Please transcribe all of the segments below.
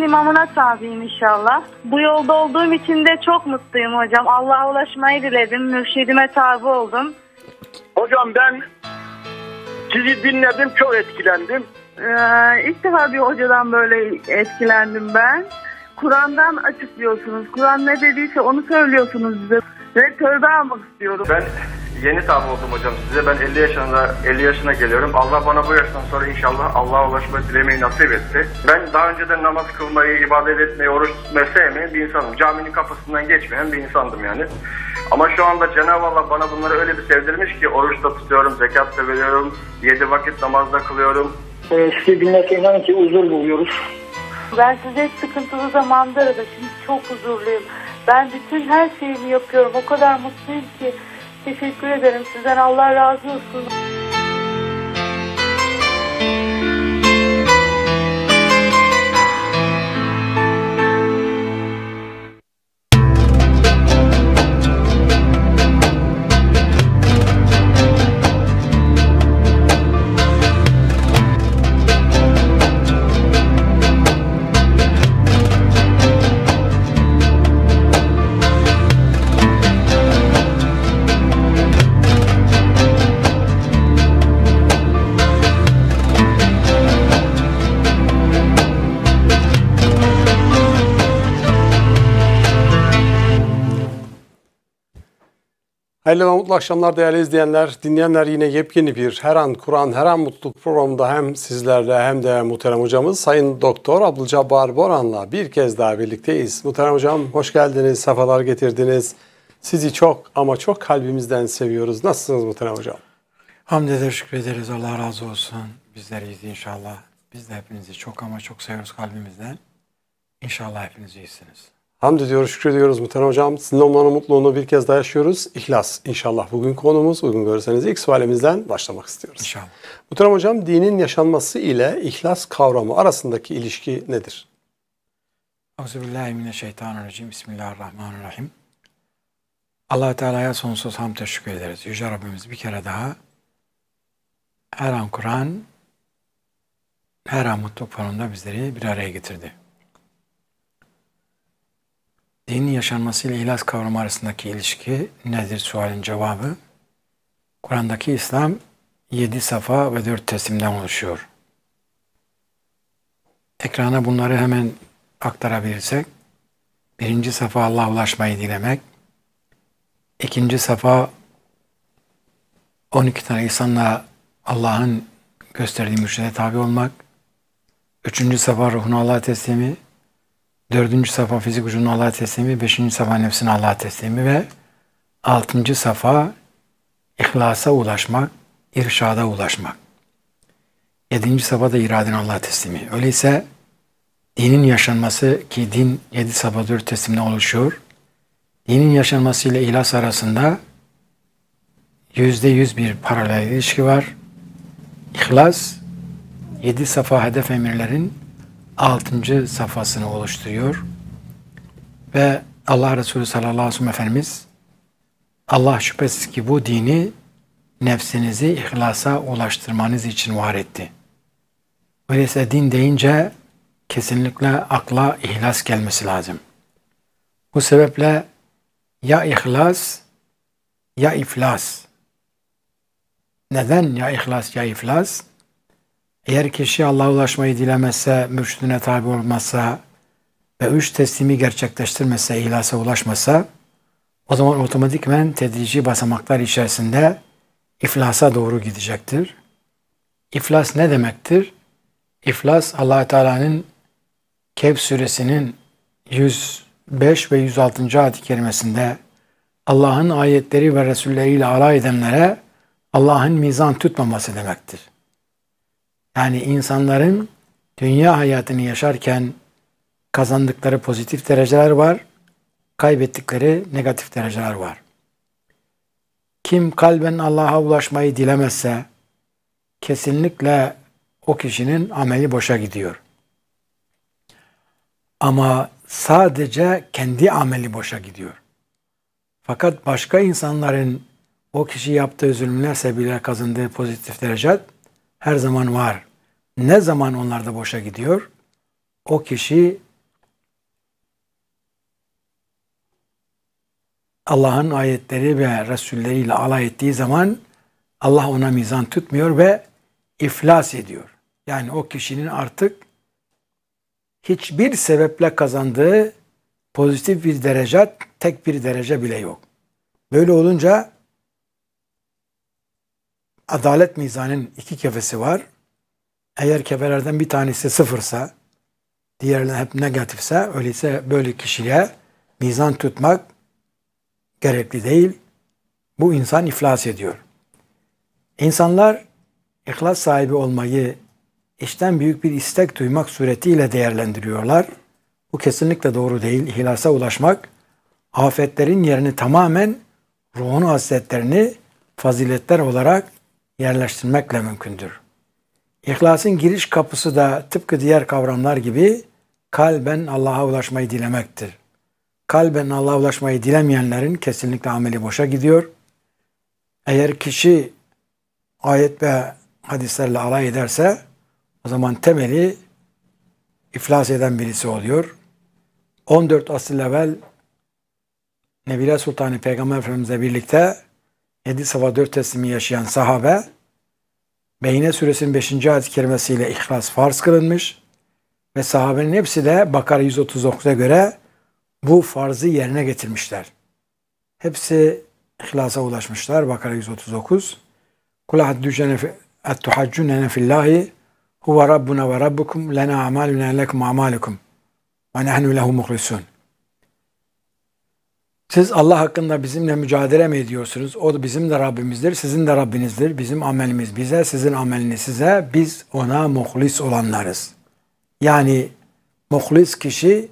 Köyü'nün imamına tabiyim inşallah. Bu yolda olduğum için de çok mutluyum hocam. Allah'a ulaşmayı diledim. Mürşidime tabi oldum. Hocam ben sizi dinledim. Çok etkilendim. Ee, ilk defa bir hocadan böyle etkilendim ben. Kur'an'dan açıklıyorsunuz. Kur'an ne dediyse onu söylüyorsunuz bize. Ve tövbe almak istiyorum. Ben yeni tabi oldum hocam size. Ben 50 yaşında 50 yaşına geliyorum. Allah bana bu yaştan sonra inşallah Allah'a ulaşmayı dilemeyi nasip etti. Ben daha önceden namaz kılmayı, ibadet etmeyi, oruç tutmayı sevmeyen bir insanım. Caminin kapısından geçmeyen bir insandım yani. Ama şu anda Cenab-ı Allah bana bunları öyle bir sevdirmiş ki oruç da tutuyorum, zekat da veriyorum, 7 vakit namazda kılıyorum. Ee, sizi dinlerken inan ki huzur buluyoruz. Ben size sıkıntılı zamanda aradım. Şimdi çok huzurluyum. Ben bütün her şeyimi yapıyorum. O kadar mutluyum ki. Teşekkür ederim. Sizden Allah razı olsun. Herkese mutlu akşamlar değerli izleyenler, dinleyenler yine yepyeni bir Her An Kur'an, Her An Mutluluk programında hem sizlerle hem de muhterem hocamız Sayın Doktor Abdülcabbar Boran'la bir kez daha birlikteyiz. Muhterem hocam hoş geldiniz, sefalar getirdiniz. Sizi çok ama çok kalbimizden seviyoruz. Nasılsınız muhterem hocam? Hamdeder, şükrederiz Allah razı olsun. Bizler iyiyiz inşallah. Biz de hepinizi çok ama çok seviyoruz kalbimizden. İnşallah hepiniz iyisiniz. Hamd ediyoruz, şükür ediyoruz Muhterem Hocam. Sizinle olmanın mutluluğunu bir kez daha yaşıyoruz. İhlas inşallah bugün konumuz. Uygun görürseniz ilk sualimizden başlamak istiyoruz. İnşallah. Muhterem Hocam dinin yaşanması ile ihlas kavramı arasındaki ilişki nedir? Euzubillahimineşşeytanirracim. Bismillahirrahmanirrahim. allah Teala'ya sonsuz hamd teşekkür ederiz. Yüce Rabbimiz bir kere daha her an Kur'an, her an mutluluk fonunda bizleri bir araya getirdi din yaşanması ile ihlas kavramı arasındaki ilişki nedir sualin cevabı? Kur'an'daki İslam yedi safa ve dört teslimden oluşuyor. Ekrana bunları hemen aktarabilirsek, birinci safa Allah'a ulaşmayı dilemek, ikinci safa 12 tane insanla Allah'ın gösterdiği müjdeye tabi olmak, üçüncü safa ruhunu Allah'a teslimi, Dördüncü safa fizik ucunun Allah'a teslimi, beşinci safa nefsin Allah'a teslimi ve altıncı safa ihlasa ulaşmak, irşada ulaşmak. Yedinci safa da iraden Allah'a teslimi. Öyleyse dinin yaşanması ki din yedi safa dört teslimle oluşuyor. Dinin yaşanması ile ihlas arasında yüzde yüz bir paralel ilişki var. İhlas, yedi safa hedef emirlerin altıncı safhasını oluşturuyor. Ve Allah Resulü sallallahu aleyhi ve sellem Efendimiz Allah şüphesiz ki bu dini nefsinizi ihlasa ulaştırmanız için var etti. Öyleyse din deyince kesinlikle akla ihlas gelmesi lazım. Bu sebeple ya ihlas ya iflas. Neden ya ihlas ya iflas? Eğer kişi Allah'a ulaşmayı dilemezse, mürşidine tabi olmazsa ve üç teslimi gerçekleştirmezse, ihlasa ulaşmasa o zaman otomatikmen tedrici basamaklar içerisinde iflasa doğru gidecektir. İflas ne demektir? İflas allah Teala'nın Kehf suresinin 105 ve 106. ayet-i kerimesinde Allah'ın ayetleri ve resulleriyle alay edenlere Allah'ın mizan tutmaması demektir. Yani insanların dünya hayatını yaşarken kazandıkları pozitif dereceler var, kaybettikleri negatif dereceler var. Kim kalben Allah'a ulaşmayı dilemezse kesinlikle o kişinin ameli boşa gidiyor. Ama sadece kendi ameli boşa gidiyor. Fakat başka insanların o kişi yaptığı zulümler sebebiyle kazandığı pozitif derece her zaman var. Ne zaman onlar da boşa gidiyor? O kişi Allah'ın ayetleri ve Resulleriyle alay ettiği zaman Allah ona mizan tutmuyor ve iflas ediyor. Yani o kişinin artık hiçbir sebeple kazandığı pozitif bir derece, tek bir derece bile yok. Böyle olunca adalet mizanın iki kefesi var. Eğer kefelerden bir tanesi sıfırsa, diğerleri hep negatifse, öyleyse böyle kişiye mizan tutmak gerekli değil. Bu insan iflas ediyor. İnsanlar ihlas sahibi olmayı işten büyük bir istek duymak suretiyle değerlendiriyorlar. Bu kesinlikle doğru değil. İhlasa ulaşmak afetlerin yerini tamamen ruhun hasletlerini faziletler olarak yerleştirmekle mümkündür. İhlasın giriş kapısı da tıpkı diğer kavramlar gibi kalben Allah'a ulaşmayı dilemektir. Kalben Allah'a ulaşmayı dilemeyenlerin kesinlikle ameli boşa gidiyor. Eğer kişi ayet ve hadislerle alay ederse o zaman temeli iflas eden birisi oluyor. 14 asıl evvel Nebile Sultanı Peygamber Efendimizle birlikte 7 sabah 4 teslimi yaşayan sahabe Beyne suresinin 5. ayet-i kerimesiyle ihlas farz kılınmış ve sahabenin hepsi de Bakara 139'a göre bu farzı yerine getirmişler. Hepsi ihlasa ulaşmışlar. Bakara 139. Kul haddücene ettuhaccunene fillahi huve rabbuna ve rabbukum lena amaluna lekum amalikum, ve nehnu lehu muhlisun. Siz Allah hakkında bizimle mücadele mi ediyorsunuz? O da bizim de Rabbimizdir, sizin de Rabbinizdir. Bizim amelimiz bize, sizin ameliniz size. Biz ona muhlis olanlarız. Yani muhlis kişi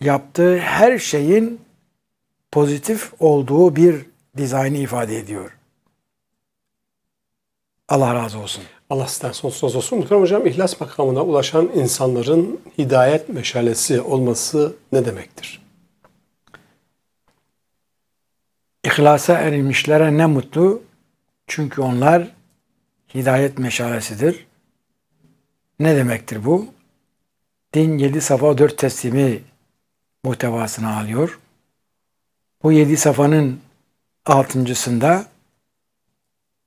yaptığı her şeyin pozitif olduğu bir dizaynı ifade ediyor. Allah razı olsun. Allah sizden sonsuz olsun. Muhterem Hocam ihlas makamına ulaşan insanların hidayet meşalesi olması ne demektir? İhlasa erilmişlere ne mutlu çünkü onlar hidayet meşalesidir. Ne demektir bu? Din yedi safa dört teslimi muhtevasını alıyor. Bu yedi safanın altıncısında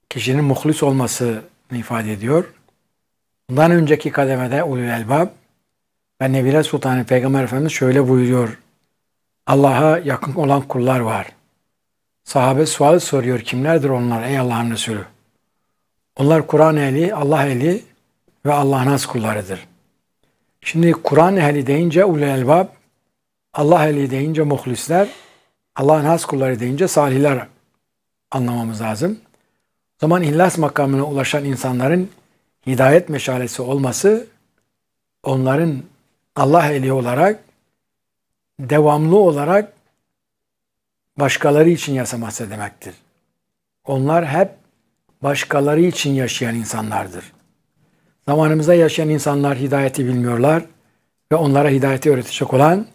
kişinin muhlis olmasını ifade ediyor. Bundan önceki kademede Ulul Elbab ve Nebile Sultanı Peygamber Efendimiz şöyle buyuruyor. Allah'a yakın olan kullar var. Sahabe sual soruyor. Kimlerdir onlar ey Allah'ın Resulü? Onlar Kur'an ehli, Allah ehli ve Allah'ın has kullarıdır. Şimdi Kur'an ehli deyince ulul elbab, Allah ehli deyince muhlisler, Allah'ın has kulları deyince salihler anlamamız lazım. O zaman ihlas makamına ulaşan insanların hidayet meşalesi olması onların Allah ehli olarak devamlı olarak başkaları için yaşaması demektir. Onlar hep başkaları için yaşayan insanlardır. Zamanımızda yaşayan insanlar hidayeti bilmiyorlar ve onlara hidayeti öğretecek olan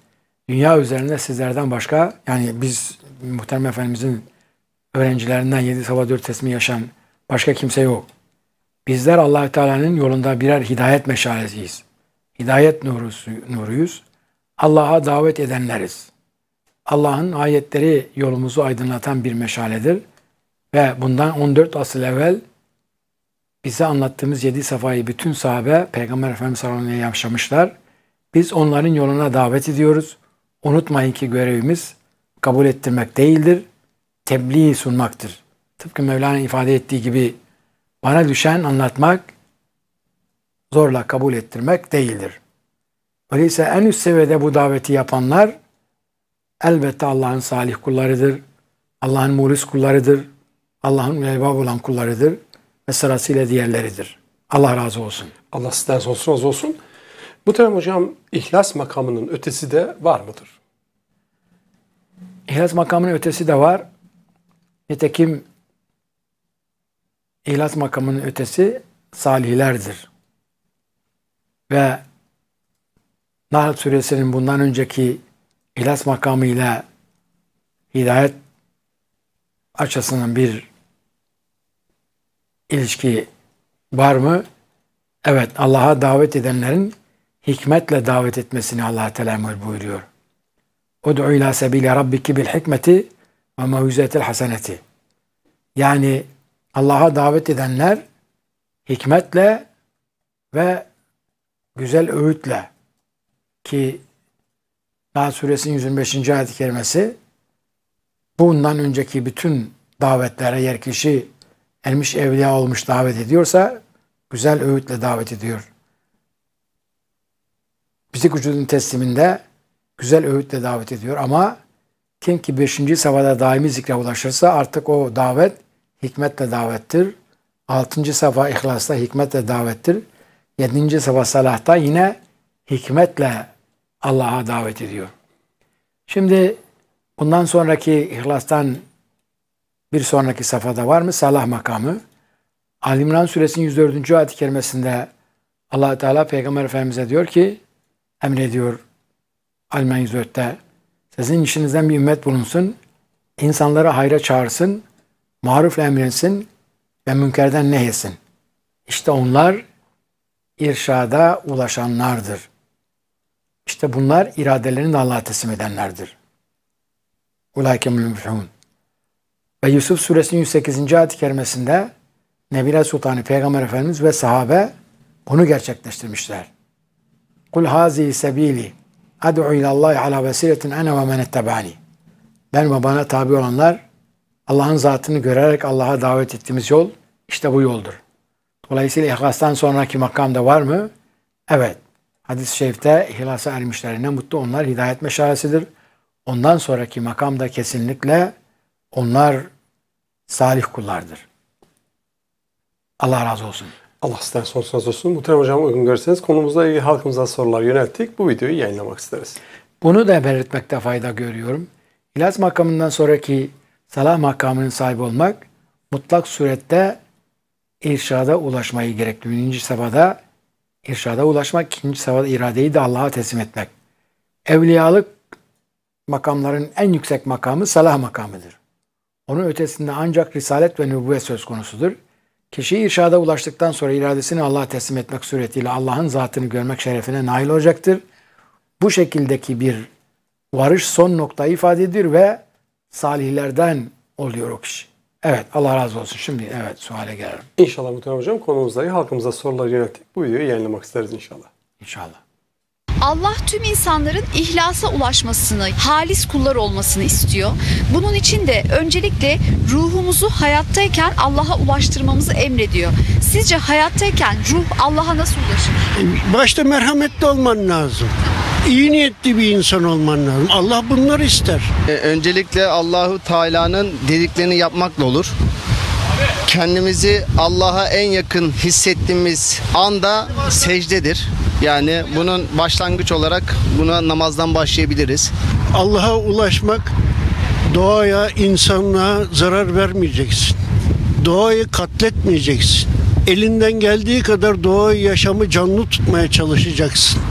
dünya üzerinde sizlerden başka yani biz muhterem efendimizin öğrencilerinden 7 sabah 4 tesmi yaşayan başka kimse yok. Bizler allah Teala'nın yolunda birer hidayet meşalesiyiz. Hidayet nuru, nuruyuz. Allah'a davet edenleriz. Allah'ın ayetleri yolumuzu aydınlatan bir meşaledir. Ve bundan 14 asıl evvel bize anlattığımız yedi safayı bütün sahabe Peygamber Efendimiz sallallahu aleyhi ve yaşamışlar. Biz onların yoluna davet ediyoruz. Unutmayın ki görevimiz kabul ettirmek değildir, tebliğ sunmaktır. Tıpkı Mevlana ifade ettiği gibi bana düşen anlatmak, zorla kabul ettirmek değildir. Öyleyse en üst seviyede bu daveti yapanlar elbette Allah'ın salih kullarıdır. Allah'ın muhlis kullarıdır. Allah'ın elbab olan kullarıdır. Ve sırasıyla diğerleridir. Allah razı olsun. Allah sizden sonsuz razı olsun. Bu tabi hocam ihlas makamının ötesi de var mıdır? İhlas makamının ötesi de var. Nitekim ihlas makamının ötesi salihlerdir. Ve Nahl suresinin bundan önceki ilas makamıyla hidayet açısının bir ilişki var mı? Evet Allah'a davet edenlerin hikmetle davet etmesini Allah Teala buyuruyor. Ud'u ila sebili rabbiki bil hikmeti ve mevizetil haseneti. Yani Allah'a davet edenler hikmetle ve güzel öğütle ki daha suresinin 125. ayet-i kerimesi bundan önceki bütün davetlere yer kişi ermiş evliya olmuş davet ediyorsa güzel öğütle davet ediyor. Bizi vücudun tesliminde güzel öğütle davet ediyor ama kim ki 5. safhada daimi zikre ulaşırsa artık o davet hikmetle davettir. 6. safha ihlasla hikmetle davettir. 7. safha salahta yine hikmetle Allah'a davet ediyor. Şimdi bundan sonraki ihlastan bir sonraki safhada var mı? Salah makamı. Ali İmran suresinin 104. ayet-i kerimesinde allah Teala Peygamber Efendimiz'e diyor ki emrediyor Ali İmran 104'te sizin işinizden bir ümmet bulunsun, insanları hayra çağırsın, marufla emretsin ve münkerden nehyesin. İşte onlar irşada ulaşanlardır.'' İşte bunlar iradelerini Allah'a teslim edenlerdir. Ulaike mülmüfhûn. Ve Yusuf suresinin 108. ayet-i kerimesinde Nebile Sultanı Peygamber Efendimiz ve sahabe bunu gerçekleştirmişler. Kul hazi sebili ad'u Allah ala vesiletin ana ve men ettebani. Ben ve bana tabi olanlar Allah'ın zatını görerek Allah'a davet ettiğimiz yol işte bu yoldur. Dolayısıyla ihlastan sonraki makam da var mı? Evet. Hadis-i şerifte hilasa ermişlerine mutlu onlar hidayet meşaresidir. Ondan sonraki makamda kesinlikle onlar salih kullardır. Allah razı olsun. Allah sizden sorsun razı olsun. Muhterem hocam uygun görürseniz konumuzla ilgili halkımıza sorular yönelttik. Bu videoyu yayınlamak isteriz. Bunu da belirtmekte fayda görüyorum. İlaz makamından sonraki salah makamının sahibi olmak mutlak surette irşada ulaşmayı gerektirir. Birinci sabada irşada ulaşmak, ikinci safhada iradeyi de Allah'a teslim etmek. Evliyalık makamların en yüksek makamı salah makamıdır. Onun ötesinde ancak risalet ve nübüvvet söz konusudur. Kişi irşada ulaştıktan sonra iradesini Allah'a teslim etmek suretiyle Allah'ın zatını görmek şerefine nail olacaktır. Bu şekildeki bir varış son nokta ifadedir ve salihlerden oluyor o kişi. Evet Allah razı olsun. Şimdi evet suale gelelim. İnşallah Muhterem Hocam konumuza halkımıza sorular yönelttik. Bu videoyu yayınlamak isteriz inşallah. İnşallah. Allah tüm insanların ihlasa ulaşmasını, halis kullar olmasını istiyor. Bunun için de öncelikle ruhumuzu hayattayken Allah'a ulaştırmamızı emrediyor. Sizce hayattayken ruh Allah'a nasıl ulaşır? Başta merhametli olman lazım iyi niyetli bir insan olman lazım. Allah bunları ister. E, öncelikle Allahu Teala'nın dediklerini yapmakla olur. Kendimizi Allah'a en yakın hissettiğimiz anda secdedir. Yani bunun başlangıç olarak buna namazdan başlayabiliriz. Allah'a ulaşmak doğaya, insanlığa zarar vermeyeceksin. Doğayı katletmeyeceksin. Elinden geldiği kadar doğayı yaşamı canlı tutmaya çalışacaksın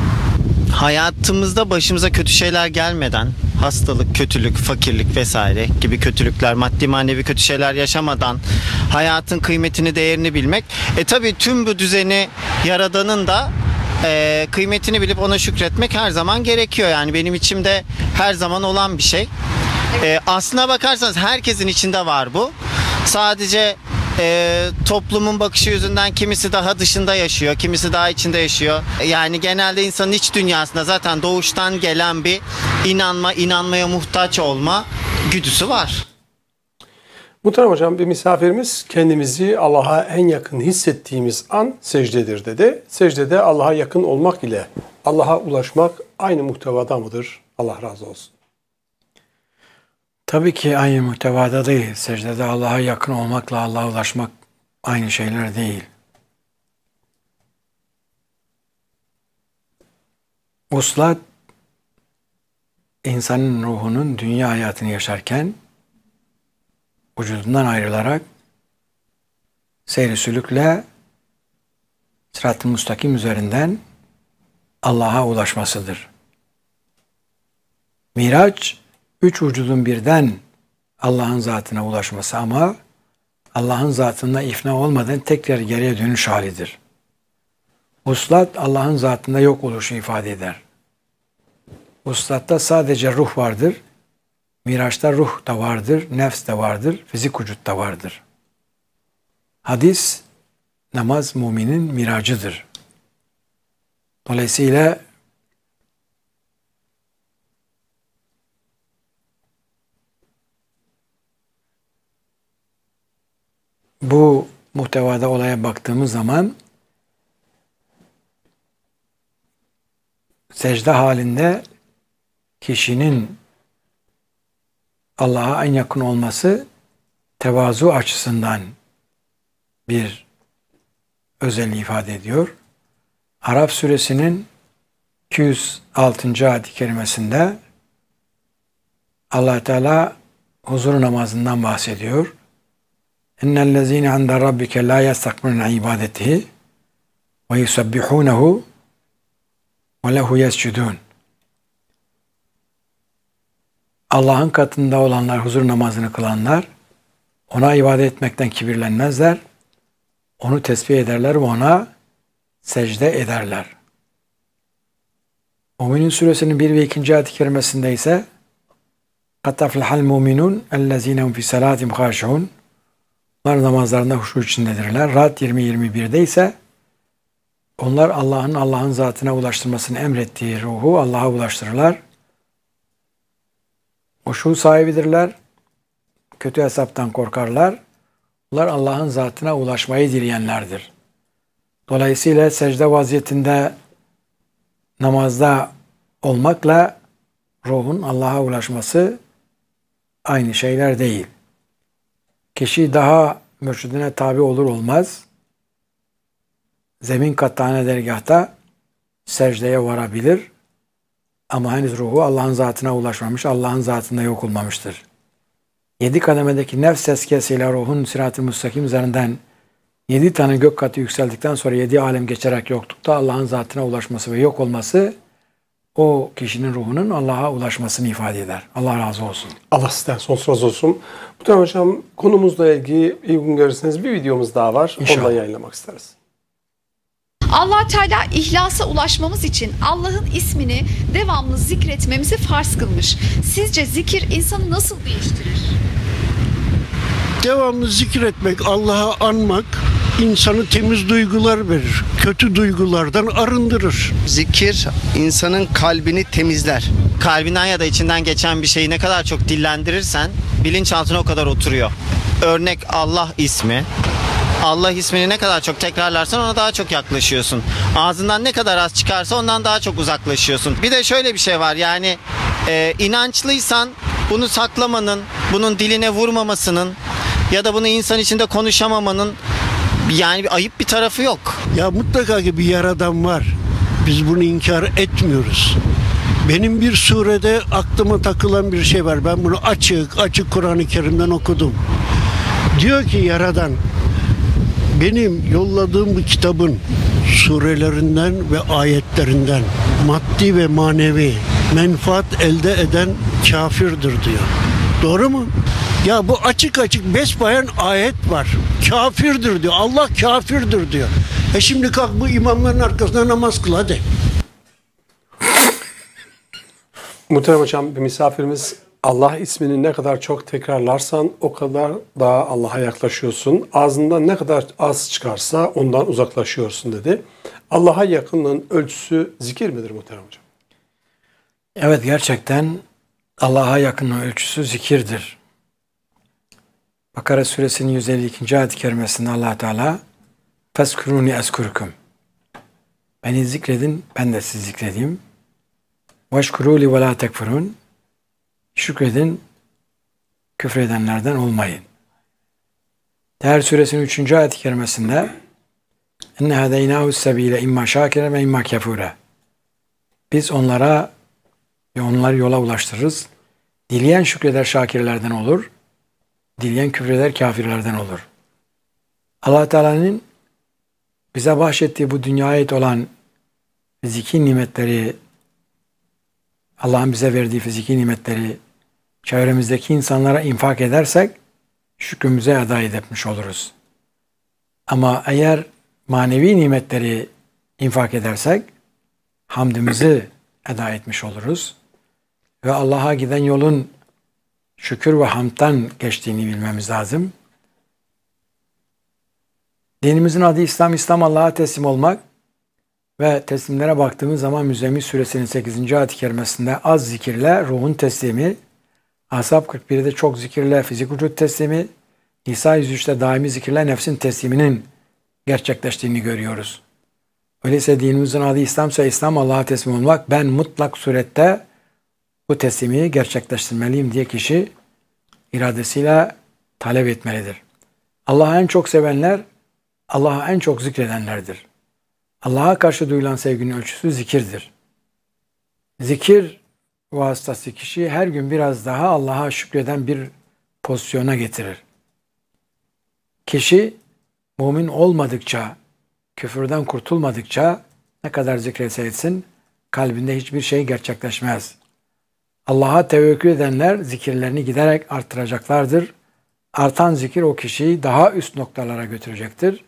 hayatımızda başımıza kötü şeyler gelmeden hastalık, kötülük, fakirlik vesaire gibi kötülükler, maddi manevi kötü şeyler yaşamadan hayatın kıymetini, değerini bilmek. E tabi tüm bu düzeni yaradanın da e, kıymetini bilip ona şükretmek her zaman gerekiyor. Yani benim içimde her zaman olan bir şey. E, aslına bakarsanız herkesin içinde var bu. Sadece e, toplumun bakışı yüzünden kimisi daha dışında yaşıyor, kimisi daha içinde yaşıyor. Yani genelde insanın iç dünyasında zaten doğuştan gelen bir inanma, inanmaya muhtaç olma güdüsü var. Muhterem Hocam bir misafirimiz kendimizi Allah'a en yakın hissettiğimiz an secdedir dedi. Secdede Allah'a yakın olmak ile Allah'a ulaşmak aynı muhtevada mıdır? Allah razı olsun. Tabii ki aynı muhtevada değil. Secdede Allah'a yakın olmakla Allah'a ulaşmak aynı şeyler değil. Uslat insanın ruhunun dünya hayatını yaşarken vücudundan ayrılarak seyri sülükle sırat-ı müstakim üzerinden Allah'a ulaşmasıdır. Miraç üç vücudun birden Allah'ın zatına ulaşması ama Allah'ın zatına ifna olmadan tekrar geriye dönüş halidir. Uslat Allah'ın zatında yok oluşu ifade eder. Uslatta sadece ruh vardır. Miraçta ruh da vardır, nefs de vardır, fizik vücut da vardır. Hadis namaz müminin miracıdır. Dolayısıyla bu muhtevada olaya baktığımız zaman secde halinde kişinin Allah'a en yakın olması tevazu açısından bir özelliği ifade ediyor. Arap suresinin 206. ayet-i kerimesinde allah Teala huzur namazından bahsediyor. İnnellezîne inde rabbike la yestakbirûne ibadetihi ve yusabbihûnehu ve lehu Allah'ın katında olanlar, huzur namazını kılanlar, ona ibadet etmekten kibirlenmezler, onu tesbih ederler ve ona secde ederler. Müminin suresinin 1 ve 2. ayet-i kerimesinde ise قَدْ اَفْلَحَ الْمُؤْمِنُونَ اَلَّذ۪ينَ هُمْ فِي سَلَاتِمْ خَاشِعُونَ onlar namazlarında huşu içindedirler. Rahat 20-21'de ise onlar Allah'ın Allah'ın zatına ulaştırmasını emrettiği ruhu Allah'a ulaştırırlar. Huşu sahibidirler. Kötü hesaptan korkarlar. Onlar Allah'ın zatına ulaşmayı dileyenlerdir. Dolayısıyla secde vaziyetinde namazda olmakla ruhun Allah'a ulaşması aynı şeyler değil. Kişi daha mürşidine tabi olur olmaz zemin kattane dergahta secdeye varabilir. Ama henüz ruhu Allah'ın zatına ulaşmamış, Allah'ın zatında yok olmamıştır. Yedi kademedeki nefs eskesiyle ruhun sirat-ı müstakim üzerinden yedi tane gök katı yükseldikten sonra yedi alem geçerek yoklukta Allah'ın zatına ulaşması ve yok olması o kişinin ruhunun Allah'a ulaşmasını ifade eder. Allah razı olsun. Allah sizden sonsuz razı olsun. Muhtemelen hocam konumuzla ilgili uygun görürseniz bir videomuz daha var. İnşallah. Onu da yayınlamak isteriz. allah Teala ihlasa ulaşmamız için Allah'ın ismini devamlı zikretmemizi farz kılmış. Sizce zikir insanı nasıl değiştirir? Devamlı zikretmek, Allah'a anmak insanı temiz duygular verir. Kötü duygulardan arındırır. Zikir insanın kalbini temizler. Kalbinden ya da içinden geçen bir şeyi ne kadar çok dillendirirsen bilinçaltına o kadar oturuyor. Örnek Allah ismi. Allah ismini ne kadar çok tekrarlarsan ona daha çok yaklaşıyorsun. Ağzından ne kadar az çıkarsa ondan daha çok uzaklaşıyorsun. Bir de şöyle bir şey var yani e, inançlıysan bunu saklamanın, bunun diline vurmamasının ya da bunu insan içinde konuşamamanın yani bir ayıp bir tarafı yok. Ya mutlaka ki bir yaradan var. Biz bunu inkar etmiyoruz. Benim bir surede aklıma takılan bir şey var. Ben bunu açık açık Kur'an-ı Kerim'den okudum. Diyor ki Yaradan benim yolladığım bu kitabın surelerinden ve ayetlerinden maddi ve manevi menfaat elde eden kafirdir diyor. Doğru mu? Ya bu açık açık besbayan ayet var. Kafirdir diyor. Allah kafirdir diyor. E şimdi kalk bu imamların arkasına namaz kıl hadi. Muhterem hocam bir misafirimiz Allah ismini ne kadar çok tekrarlarsan o kadar daha Allah'a yaklaşıyorsun. Ağzından ne kadar az çıkarsa ondan uzaklaşıyorsun dedi. Allah'a yakınlığın ölçüsü zikir midir muhterem hocam? Evet gerçekten Allah'a yakınlığın ölçüsü zikirdir. Bakara suresinin 152. ayet-i kerimesinde allah Teala Feskuruni eskurkum Beni zikredin, ben de sizi zikredeyim. Veşkuruli ve la tekfurun Şükredin, küfredenlerden olmayın. Teher suresinin 3. ayet-i kerimesinde enne hedeynahu sebile imma şakire ve imma kefure. Biz onlara ve onları yola ulaştırırız. Dileyen şükreder şakirlerden olur. Dileyen küfreder kafirlerden olur. allah Teala'nın bize bahşettiği bu dünyaya ait olan fiziki nimetleri, Allah'ın bize verdiği fiziki nimetleri çevremizdeki insanlara infak edersek şükrümüze eda etmiş oluruz. Ama eğer manevi nimetleri infak edersek hamdimizi eda etmiş oluruz. Ve Allah'a giden yolun şükür ve hamdtan geçtiğini bilmemiz lazım. Dinimizin adı İslam, İslam Allah'a teslim olmak ve teslimlere baktığımız zaman Müzemmil Suresinin 8. ayet-i kerimesinde az zikirle ruhun teslimi, Ashab 41'de çok zikirle fizik vücut teslimi, Nisa 103'te daimi zikirle nefsin tesliminin gerçekleştiğini görüyoruz. Öyleyse dinimizin adı İslam ise İslam Allah'a teslim olmak ben mutlak surette bu teslimi gerçekleştirmeliyim diye kişi iradesiyle talep etmelidir. Allah'ı en çok sevenler, Allah'ı en çok zikredenlerdir. Allah'a karşı duyulan sevginin ölçüsü zikirdir. Zikir vasıtası kişiyi her gün biraz daha Allah'a şükreden bir pozisyona getirir. Kişi mümin olmadıkça, küfürden kurtulmadıkça ne kadar zikretse etsin kalbinde hiçbir şey gerçekleşmez. Allah'a tevekkül edenler zikirlerini giderek artıracaklardır. Artan zikir o kişiyi daha üst noktalara götürecektir.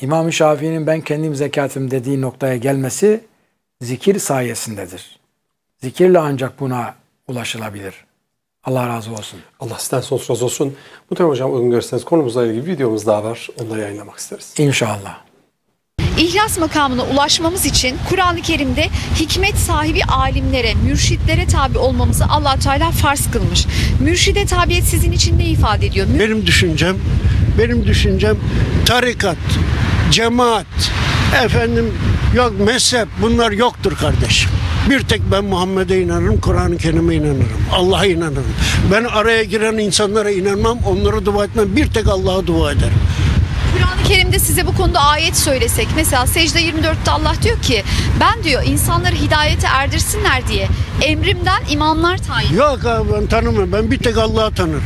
İmam-ı Şafii'nin ben kendim zekatım dediği noktaya gelmesi zikir sayesindedir. Zikirle ancak buna ulaşılabilir. Allah razı olsun. Allah sizden sonsuz razı olsun. Muhtemelen hocam uygun görürseniz konumuzla ilgili videomuz daha var. Onu da yayınlamak isteriz. İnşallah. İhlas makamına ulaşmamız için Kur'an-ı Kerim'de hikmet sahibi alimlere, mürşitlere tabi olmamızı allah Teala farz kılmış. Mürşide tabiyet sizin için ne ifade ediyor? Benim düşüncem, benim düşüncem tarikat, cemaat, efendim yok mezhep bunlar yoktur kardeşim. Bir tek ben Muhammed'e inanırım, Kur'an-ı Kerim'e inanırım, Allah'a inanırım. Ben araya giren insanlara inanmam, onlara dua etmem. Bir tek Allah'a dua ederim. Kur'an-ı Kerim'de size bu konuda ayet söylesek. Mesela secde 24'te Allah diyor ki ben diyor insanları hidayete erdirsinler diye emrimden imamlar tayin. Yok abi ben tanımam. Ben bir tek Allah'ı tanırım.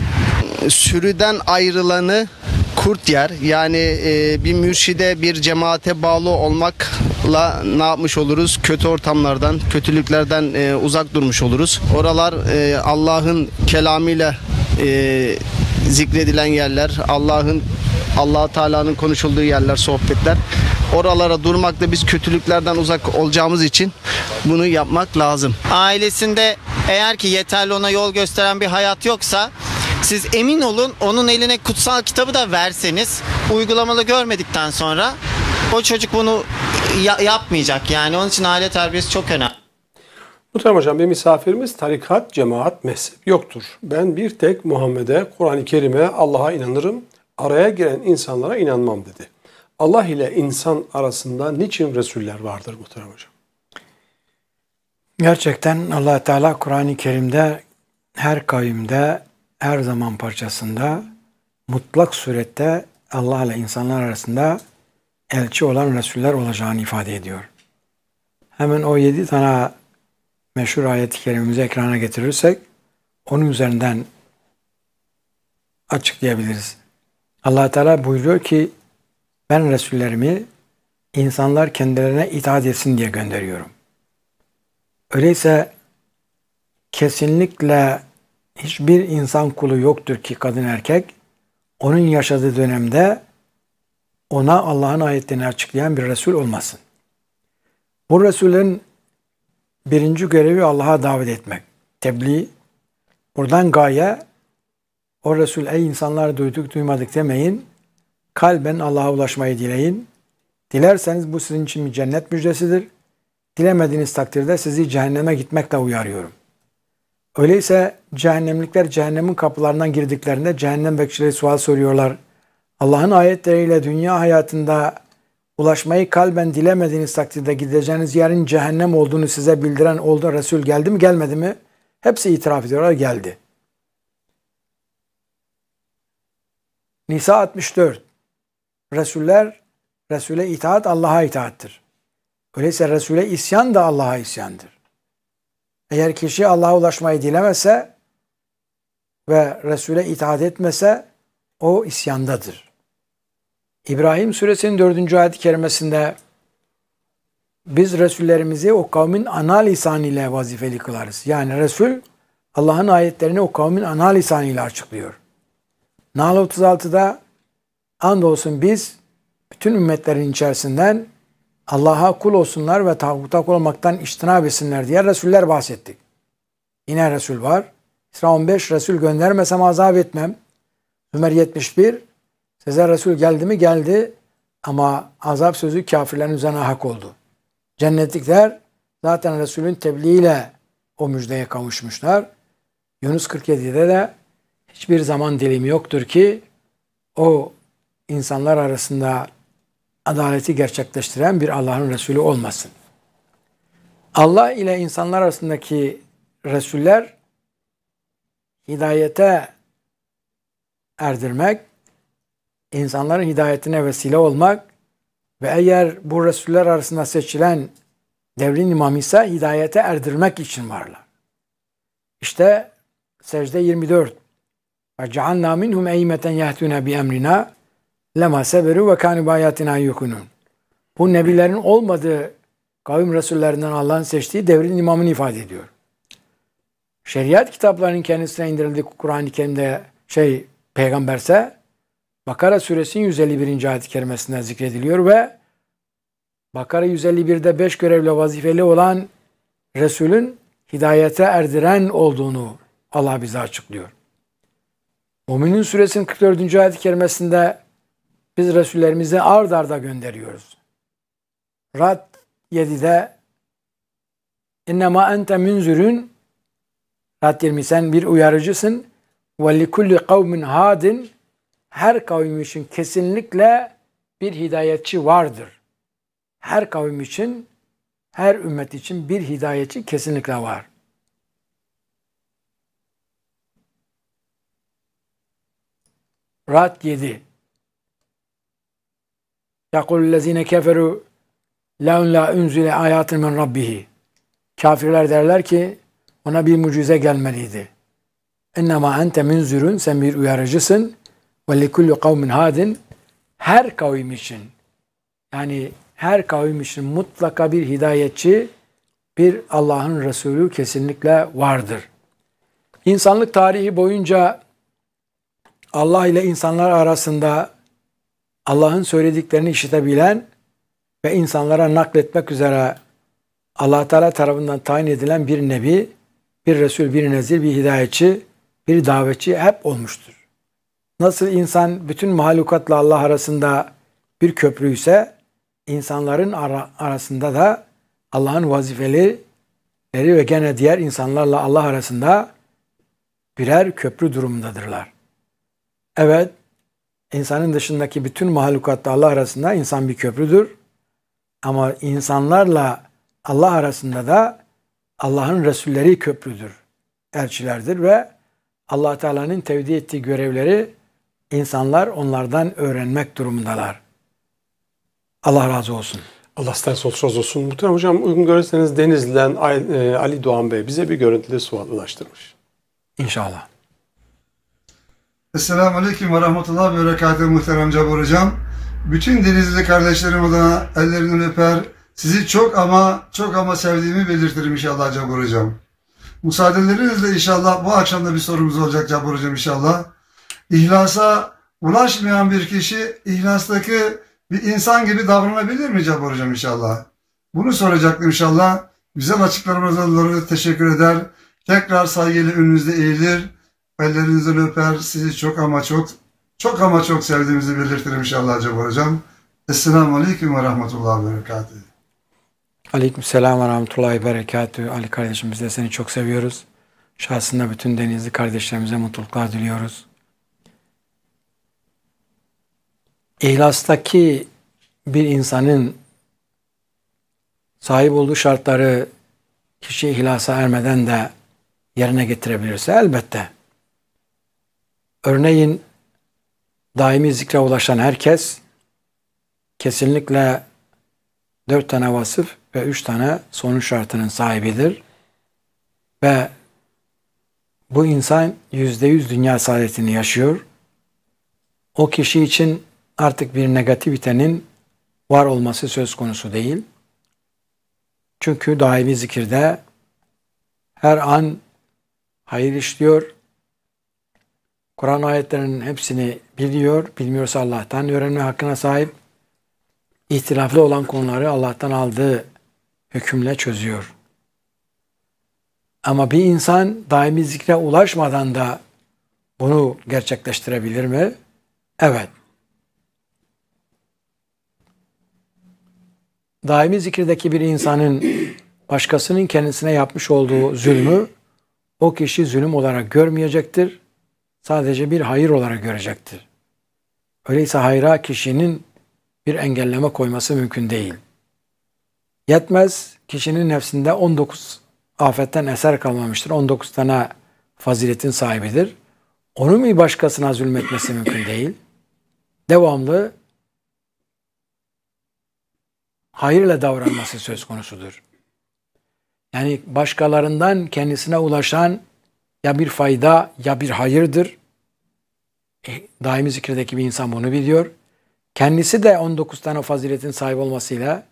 E, sürüden ayrılanı kurt yer. Yani e, bir mürşide, bir cemaate bağlı olmakla ne yapmış oluruz? Kötü ortamlardan, kötülüklerden e, uzak durmuş oluruz. Oralar e, Allah'ın kelamıyla e, zikredilen yerler, Allah'ın allah Teala'nın konuşulduğu yerler, sohbetler. Oralara durmakla biz kötülüklerden uzak olacağımız için bunu yapmak lazım. Ailesinde eğer ki yeterli ona yol gösteren bir hayat yoksa siz emin olun onun eline kutsal kitabı da verseniz uygulamalı görmedikten sonra o çocuk bunu ya- yapmayacak. Yani onun için aile terbiyesi çok önemli. Muhterem hocam bir misafirimiz tarikat, cemaat, mezhep yoktur. Ben bir tek Muhammed'e, Kur'an-ı Kerim'e, Allah'a inanırım araya giren insanlara inanmam dedi. Allah ile insan arasında niçin Resuller vardır muhterem hocam? Gerçekten allah Teala Kur'an-ı Kerim'de her kavimde, her zaman parçasında mutlak surette Allah ile insanlar arasında elçi olan Resuller olacağını ifade ediyor. Hemen o yedi tane meşhur ayet-i kerimimizi ekrana getirirsek onun üzerinden açıklayabiliriz allah Teala buyuruyor ki ben Resullerimi insanlar kendilerine itaat etsin diye gönderiyorum. Öyleyse kesinlikle hiçbir insan kulu yoktur ki kadın erkek onun yaşadığı dönemde ona Allah'ın ayetlerini açıklayan bir Resul olmasın. Bu Resul'ün birinci görevi Allah'a davet etmek, tebliğ. Buradan gaye o Resul ey insanlar duyduk duymadık demeyin. Kalben Allah'a ulaşmayı dileyin. Dilerseniz bu sizin için bir cennet müjdesidir. Dilemediğiniz takdirde sizi cehenneme gitmekle uyarıyorum. Öyleyse cehennemlikler cehennemin kapılarından girdiklerinde cehennem bekçileri sual soruyorlar. Allah'ın ayetleriyle dünya hayatında ulaşmayı kalben dilemediğiniz takdirde gideceğiniz yerin cehennem olduğunu size bildiren oldu Resul geldi mi gelmedi mi? Hepsi itiraf ediyorlar geldi. Nisa 64. Resuller, Resul'e itaat Allah'a itaattir. Öyleyse Resul'e isyan da Allah'a isyandır. Eğer kişi Allah'a ulaşmayı dilemese ve Resul'e itaat etmese o isyandadır. İbrahim suresinin 4. ayet-i kerimesinde biz Resullerimizi o kavmin ana lisanıyla vazifeli kılarız. Yani Resul Allah'ın ayetlerini o kavmin ana lisanıyla açıklıyor. Nahl 36'da andolsun biz bütün ümmetlerin içerisinden Allah'a kul olsunlar ve tağuta kul olmaktan iştinab etsinler diye Resuller bahsettik. Yine Resul var. İsra 15 Resul göndermesem azap etmem. Ömer 71 size Resul geldi mi geldi ama azap sözü kafirlerin üzerine hak oldu. Cennetlikler zaten Resul'ün tebliğiyle o müjdeye kavuşmuşlar. Yunus 47'de de hiçbir zaman dilimi yoktur ki o insanlar arasında adaleti gerçekleştiren bir Allah'ın Resulü olmasın. Allah ile insanlar arasındaki Resuller hidayete erdirmek, insanların hidayetine vesile olmak ve eğer bu Resuller arasında seçilen devrin imamı ise hidayete erdirmek için varlar. İşte secde 24 ve cealna minhum eymeten yehdûne bi emrina lema seberu ve kâni bayatina yukunun. Bu nebilerin olmadığı kavim resullerinden Allah'ın seçtiği devrin imamını ifade ediyor. Şeriat kitaplarının kendisine indirildiği Kur'an-ı Kerim'de şey peygamberse Bakara suresinin 151. ayet-i kerimesinde zikrediliyor ve Bakara 151'de 5 görevle vazifeli olan Resul'ün hidayete erdiren olduğunu Allah bize açıklıyor. Muminin suresinin 44. ayet-i kerimesinde biz Resullerimizi ard arda gönderiyoruz. Rad 7'de İnnemâ ente münzürün Rad 20 sen bir uyarıcısın. Ve likulli kavmin hadin her kavim için kesinlikle bir hidayetçi vardır. Her kavim için, her ümmet için bir hidayetçi kesinlikle var. Rad 7 Yakullezine keferu leun la unzile ayatun min rabbihi Kafirler derler ki ona bir mucize gelmeliydi. İnnemâ ente münzürün sen bir uyarıcısın ve likullu kavmin hadin her kavim için yani her kavim için mutlaka bir hidayetçi bir Allah'ın Resulü kesinlikle vardır. İnsanlık tarihi boyunca Allah ile insanlar arasında Allah'ın söylediklerini işitebilen ve insanlara nakletmek üzere Allah Teala tarafından tayin edilen bir nebi, bir resul, bir nezir, bir hidayetçi, bir davetçi hep olmuştur. Nasıl insan bütün mahlukatla Allah arasında bir köprüyse, insanların ara, arasında da Allah'ın vazifeleri ve gene diğer insanlarla Allah arasında birer köprü durumundadırlar. Evet, insanın dışındaki bütün mahlukatla Allah arasında insan bir köprüdür. Ama insanlarla Allah arasında da Allah'ın Resulleri köprüdür, elçilerdir ve allah Teala'nın tevdi ettiği görevleri insanlar onlardan öğrenmek durumundalar. Allah razı olsun. Allah sizden sonsuz olsun. Muhterem Hocam uygun görürseniz Denizli'den e, Ali Doğan Bey bize bir görüntülü sual ulaştırmış. İnşallah. Esselamu Aleyküm ve Rahmetullah ve Berekatü Muhterem Cabbar Hocam. Bütün Denizli kardeşlerim adına ellerinden öper. Sizi çok ama çok ama sevdiğimi belirtirim inşallah Cabbar Hocam. Müsaadelerinizle inşallah bu akşam da bir sorumuz olacak Cabbar Hocam inşallah. İhlasa ulaşmayan bir kişi ihlastaki bir insan gibi davranabilir mi Cabbar Hocam inşallah? Bunu soracaktım inşallah. Güzel açıklamalarınızdan dolayı teşekkür eder. Tekrar saygıyla önünüzde eğilir. Ellerinizi öper. Sizi çok ama çok çok ama çok sevdiğimizi belirtirim inşallah Cemal Hocam. Esselamu Aleyküm ve Rahmetullahi ve Berekatuhu. Aleyküm Selam ve Rahmetullahi ve Berekatuhu. Ali kardeşim biz de seni çok seviyoruz. Şahsında bütün denizli kardeşlerimize mutluluklar diliyoruz. İhlastaki bir insanın sahip olduğu şartları kişi ihlasa ermeden de yerine getirebilirse elbette Örneğin daimi zikre ulaşan herkes kesinlikle dört tane vasıf ve üç tane sonuç şartının sahibidir. Ve bu insan yüzde yüz dünya saadetini yaşıyor. O kişi için artık bir negativitenin var olması söz konusu değil. Çünkü daimi zikirde her an hayır işliyor, Kur'an ayetlerinin hepsini biliyor. Bilmiyorsa Allah'tan öğrenme hakkına sahip. İhtilaflı olan konuları Allah'tan aldığı hükümle çözüyor. Ama bir insan daimi zikre ulaşmadan da bunu gerçekleştirebilir mi? Evet. Daimi zikirdeki bir insanın başkasının kendisine yapmış olduğu zulmü o kişi zulüm olarak görmeyecektir sadece bir hayır olarak görecektir. Öyleyse hayra kişinin bir engelleme koyması mümkün değil. Yetmez kişinin nefsinde 19 afetten eser kalmamıştır. 19 tane faziletin sahibidir. Onu mu başkasına zulmetmesi mümkün değil. Devamlı hayırla davranması söz konusudur. Yani başkalarından kendisine ulaşan ya bir fayda ya bir hayırdır. E, daimi zikirdeki bir insan bunu biliyor. Kendisi de 19 tane faziletin sahibi olmasıyla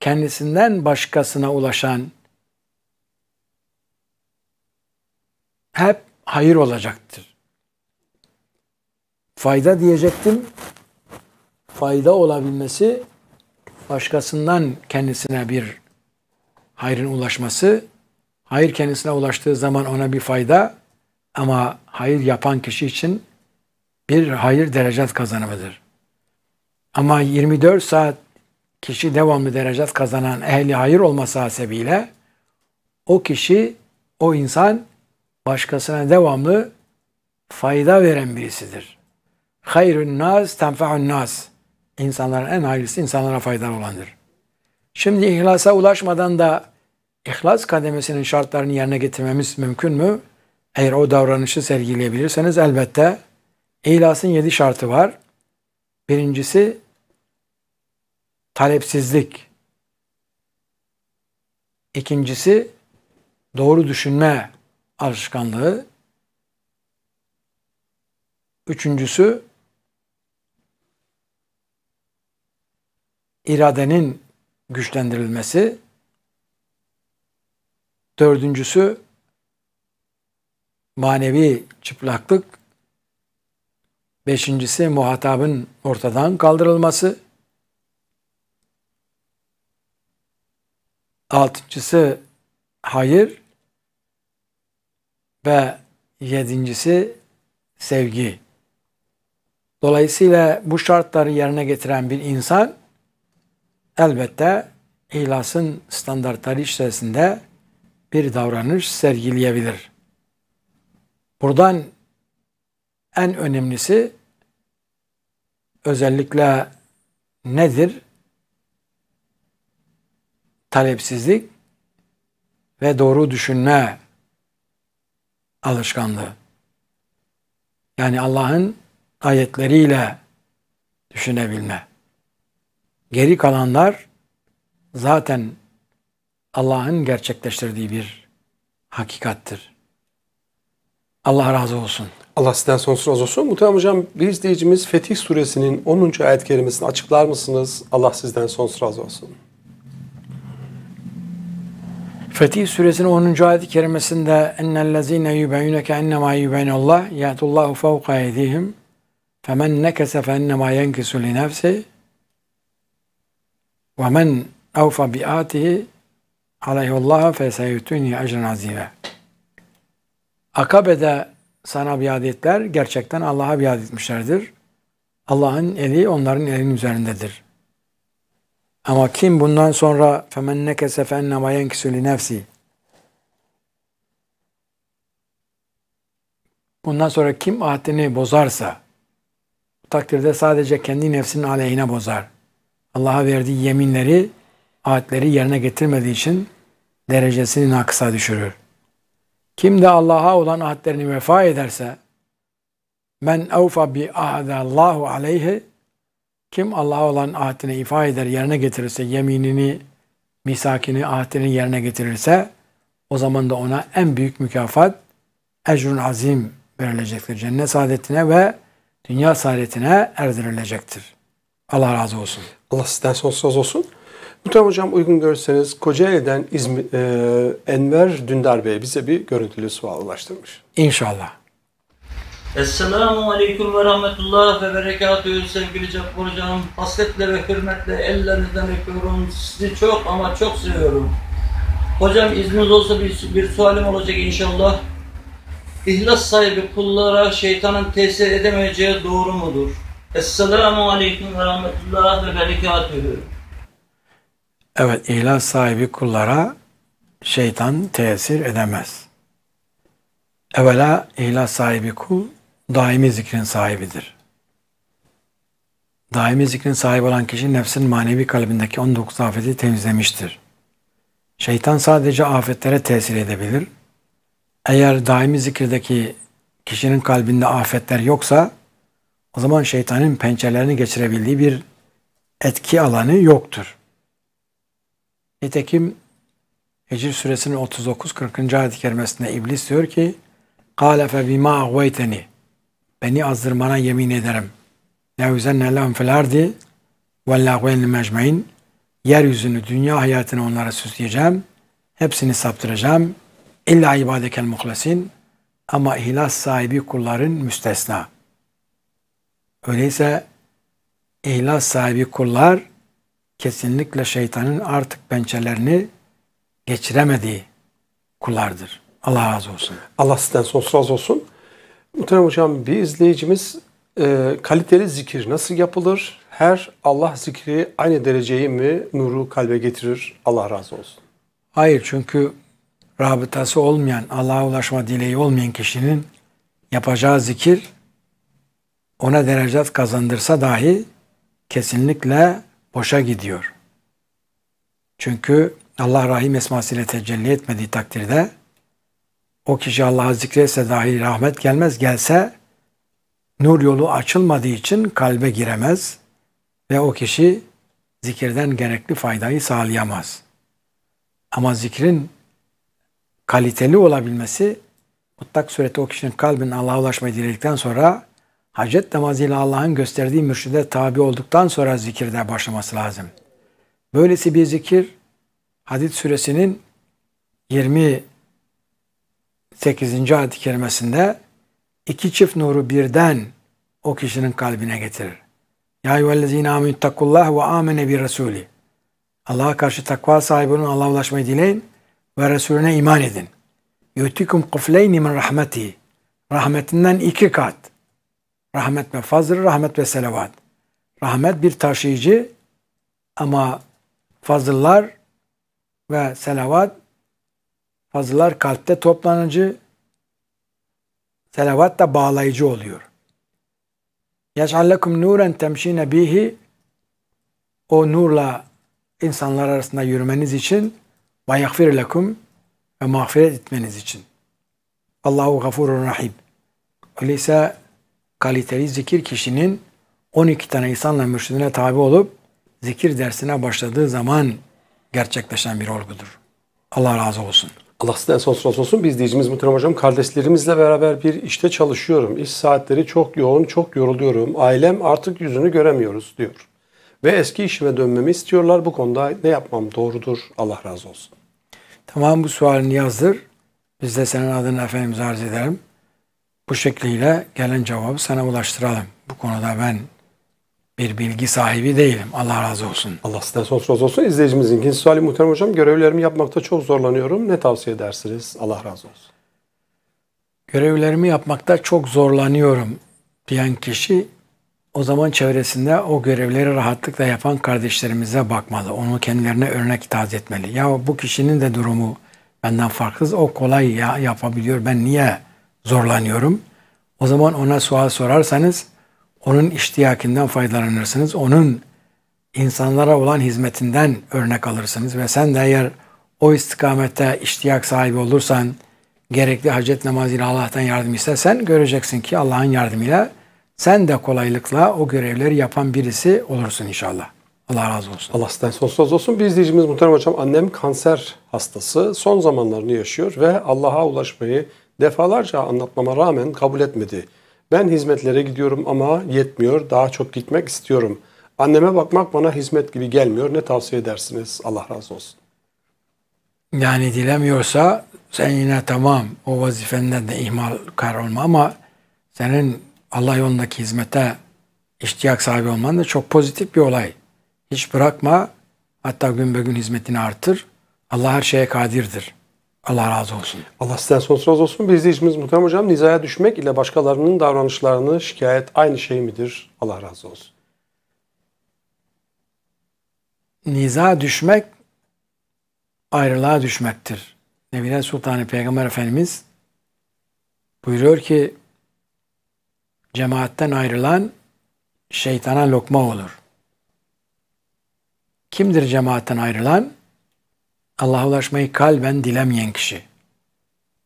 kendisinden başkasına ulaşan hep hayır olacaktır. Fayda diyecektim. Fayda olabilmesi başkasından kendisine bir hayrın ulaşması Hayır kendisine ulaştığı zaman ona bir fayda ama hayır yapan kişi için bir hayır derecet kazanımıdır. Ama 24 saat kişi devamlı derecet kazanan ehli hayır olması hasebiyle o kişi, o insan başkasına devamlı fayda veren birisidir. Hayrün nas tenfa'un nas. İnsanların en hayırlısı insanlara faydalı olandır. Şimdi ihlasa ulaşmadan da ihlas kademesinin şartlarını yerine getirmemiz mümkün mü? Eğer o davranışı sergileyebilirseniz elbette ihlasın yedi şartı var. Birincisi talepsizlik. İkincisi doğru düşünme alışkanlığı. Üçüncüsü iradenin güçlendirilmesi. Dördüncüsü manevi çıplaklık. Beşincisi muhatabın ortadan kaldırılması. Altıncısı hayır ve yedincisi sevgi. Dolayısıyla bu şartları yerine getiren bir insan elbette ihlasın standartları içerisinde bir davranış sergileyebilir. Buradan en önemlisi özellikle nedir? Talepsizlik ve doğru düşünme alışkanlığı. Yani Allah'ın ayetleriyle düşünebilme. Geri kalanlar zaten Allah'ın gerçekleştirdiği bir hakikattir. Allah razı olsun. Allah sizden sonsuz razı olsun. Muhtemelen hocam bir izleyicimiz Fetih suresinin 10. ayet kelimesini açıklar mısınız? Allah sizden sonsuz razı olsun. Fetih suresinin 10. ayet-i kerimesinde ennellezine yubeyyuneke ennemâ yubeyyunallah yâtullâhu fevka edihim femen nekese fennemâ yenkisu li nefsi ve men avfa bi'atihi aleyhullaha feseyütünye ecren azime. Akabe'de sana biat etler, gerçekten Allah'a biat etmişlerdir. Allah'ın eli onların elinin üzerindedir. Ama kim bundan sonra femen nekese fennema yenkisu li nefsi Bundan sonra kim ahdini bozarsa takdirde sadece kendi nefsinin aleyhine bozar. Allah'a verdiği yeminleri Ayetleri yerine getirmediği için derecesini nakısa düşürür. Kim de Allah'a olan ahitlerini vefa ederse men evfa bi ahadallahu aleyhi kim Allah'a olan ahdini ifa eder, yerine getirirse, yeminini, misakini, ahdini yerine getirirse o zaman da ona en büyük mükafat ecrun azim verilecektir. Cennet saadetine ve dünya saadetine erdirilecektir. Allah razı olsun. Allah sizden sonsuz olsun. Muhterem Hocam uygun görseniz Kocaeli'den İzmir, e, Enver Dündar Bey bize bir görüntülü sual ulaştırmış. İnşallah. Esselamu Aleyküm ve Rahmetullah ve Berekatühü sevgili Cabbar Hocam. Hasretle ve hürmetle ellerinizden öpüyorum. Sizi çok ama çok seviyorum. Hocam izniniz olsa bir, bir sualim olacak inşallah. İhlas sahibi kullara şeytanın tesir edemeyeceği doğru mudur? Esselamu Aleyküm ve Rahmetullah ve Berekatühü. Evet ihlas sahibi kullara şeytan tesir edemez. Evvela ihlas sahibi kul daimi zikrin sahibidir. Daimi zikrin sahibi olan kişi nefsin manevi kalbindeki 19 afeti temizlemiştir. Şeytan sadece afetlere tesir edebilir. Eğer daimi zikirdeki kişinin kalbinde afetler yoksa o zaman şeytanın pençelerini geçirebildiği bir etki alanı yoktur. Nitekim Hicr suresinin 39-40. ayet-i kerimesinde iblis diyor ki قَالَ فَبِمَا اَغْوَيْتَنِ Beni azdırmana yemin ederim. لَاُزَنَّ لَهُمْ فِي الْاَرْضِ وَاللّٰهُ مَجْمَعِينَ Yeryüzünü, dünya hayatını onlara süsleyeceğim. Hepsini saptıracağım. İlla ibadekel muhlasin. Ama ihlas sahibi kulların müstesna. Öyleyse ihlas sahibi kullar kesinlikle şeytanın artık pençelerini geçiremediği kullardır. Allah razı olsun. Allah sizden sonsuz razı olsun. Muhterem Hocam bir izleyicimiz e, kaliteli zikir nasıl yapılır? Her Allah zikri aynı dereceyi mi nuru kalbe getirir? Allah razı olsun. Hayır çünkü rabıtası olmayan, Allah'a ulaşma dileği olmayan kişinin yapacağı zikir ona derecet kazandırsa dahi kesinlikle Boşa gidiyor. Çünkü Allah Rahim esmasıyla tecelli etmediği takdirde o kişi Allah'ı zikretse dahi rahmet gelmez. Gelse nur yolu açılmadığı için kalbe giremez ve o kişi zikirden gerekli faydayı sağlayamaz. Ama zikrin kaliteli olabilmesi mutlak surette o kişinin kalbin Allah'a ulaşmayı diledikten sonra hacet namazıyla Allah'ın gösterdiği mürşide tabi olduktan sonra zikirde başlaması lazım. Böylesi bir zikir hadis suresinin 28. ayet-i kerimesinde iki çift nuru birden o kişinin kalbine getirir. Ya eyyühellezine aminuttakullah ve amene bir rasuli. Allah'a karşı takva sahibi olun, Allah'a ulaşmayı dileyin ve Resulüne iman edin. Yutikum kufleyni min rahmeti. Rahmetinden iki kat. Rahmet ve fazl, rahmet ve selavat. Rahmet bir taşıyıcı ama fazıllar ve selavat fazıllar kalpte toplanıcı, selavat da bağlayıcı oluyor. يَجْعَلْ لَكُمْ نُورًا تَمْش۪ينَ bihi O nurla insanlar arasında yürümeniz için وَيَغْفِرْ لَكُمْ ve mağfiret etmeniz için. Allahu gafurur rahim. Öyleyse kaliteli zikir kişinin 12 tane insanla mürşidine tabi olup zikir dersine başladığı zaman gerçekleşen bir olgudur. Allah razı olsun. Allah sizden sonsuz olsun. Biz diyeceğimiz Muhterem Hocam kardeşlerimizle beraber bir işte çalışıyorum. İş saatleri çok yoğun, çok yoruluyorum. Ailem artık yüzünü göremiyoruz diyor. Ve eski işime dönmemi istiyorlar. Bu konuda ne yapmam doğrudur? Allah razı olsun. Tamam bu sualini yazdır. Biz de senin adını efendimiz arz edelim. Bu şekliyle gelen cevabı sana ulaştıralım. Bu konuda ben bir bilgi sahibi değilim. Allah razı olsun. Allah sizden razı olsun. İzleyicimizin ikinci suali muhterem hocam. Görevlerimi yapmakta çok zorlanıyorum. Ne tavsiye edersiniz? Allah razı olsun. Görevlerimi yapmakta çok zorlanıyorum diyen kişi o zaman çevresinde o görevleri rahatlıkla yapan kardeşlerimize bakmalı. Onu kendilerine örnek itaat etmeli. Ya bu kişinin de durumu benden farksız. O kolay ya yapabiliyor. Ben niye zorlanıyorum. O zaman ona sual sorarsanız onun iştiyakinden faydalanırsınız. Onun insanlara olan hizmetinden örnek alırsınız ve sen de eğer o istikamette iştiyak sahibi olursan gerekli hacet namazıyla Allah'tan yardım istersen göreceksin ki Allah'ın yardımıyla sen de kolaylıkla o görevleri yapan birisi olursun inşallah. Allah razı olsun. Allah sizden sonsuz razı olsun. Bir izleyicimiz Muhterem Hocam annem kanser hastası. Son zamanlarını yaşıyor ve Allah'a ulaşmayı Defalarca anlatmama rağmen kabul etmedi. Ben hizmetlere gidiyorum ama yetmiyor, daha çok gitmek istiyorum. Anneme bakmak bana hizmet gibi gelmiyor. Ne tavsiye edersiniz? Allah razı olsun. Yani dilemiyorsa sen yine tamam o vazifenden de ihmal kar olma ama senin Allah yolundaki hizmete iştiyak sahibi olman da çok pozitif bir olay. Hiç bırakma hatta gün be gün hizmetini artır. Allah her şeye kadirdir. Allah razı olsun. Allah sizden sonsuz razı olsun. Bir izleyicimiz Muhterem Hocam nizaya düşmek ile başkalarının davranışlarını şikayet aynı şey midir? Allah razı olsun. Niza düşmek ayrılığa düşmektir. Nebiler Sultanı Peygamber Efendimiz buyuruyor ki cemaatten ayrılan şeytana lokma olur. Kimdir cemaatten ayrılan? Allah'a ulaşmayı kalben dilemeyen kişi.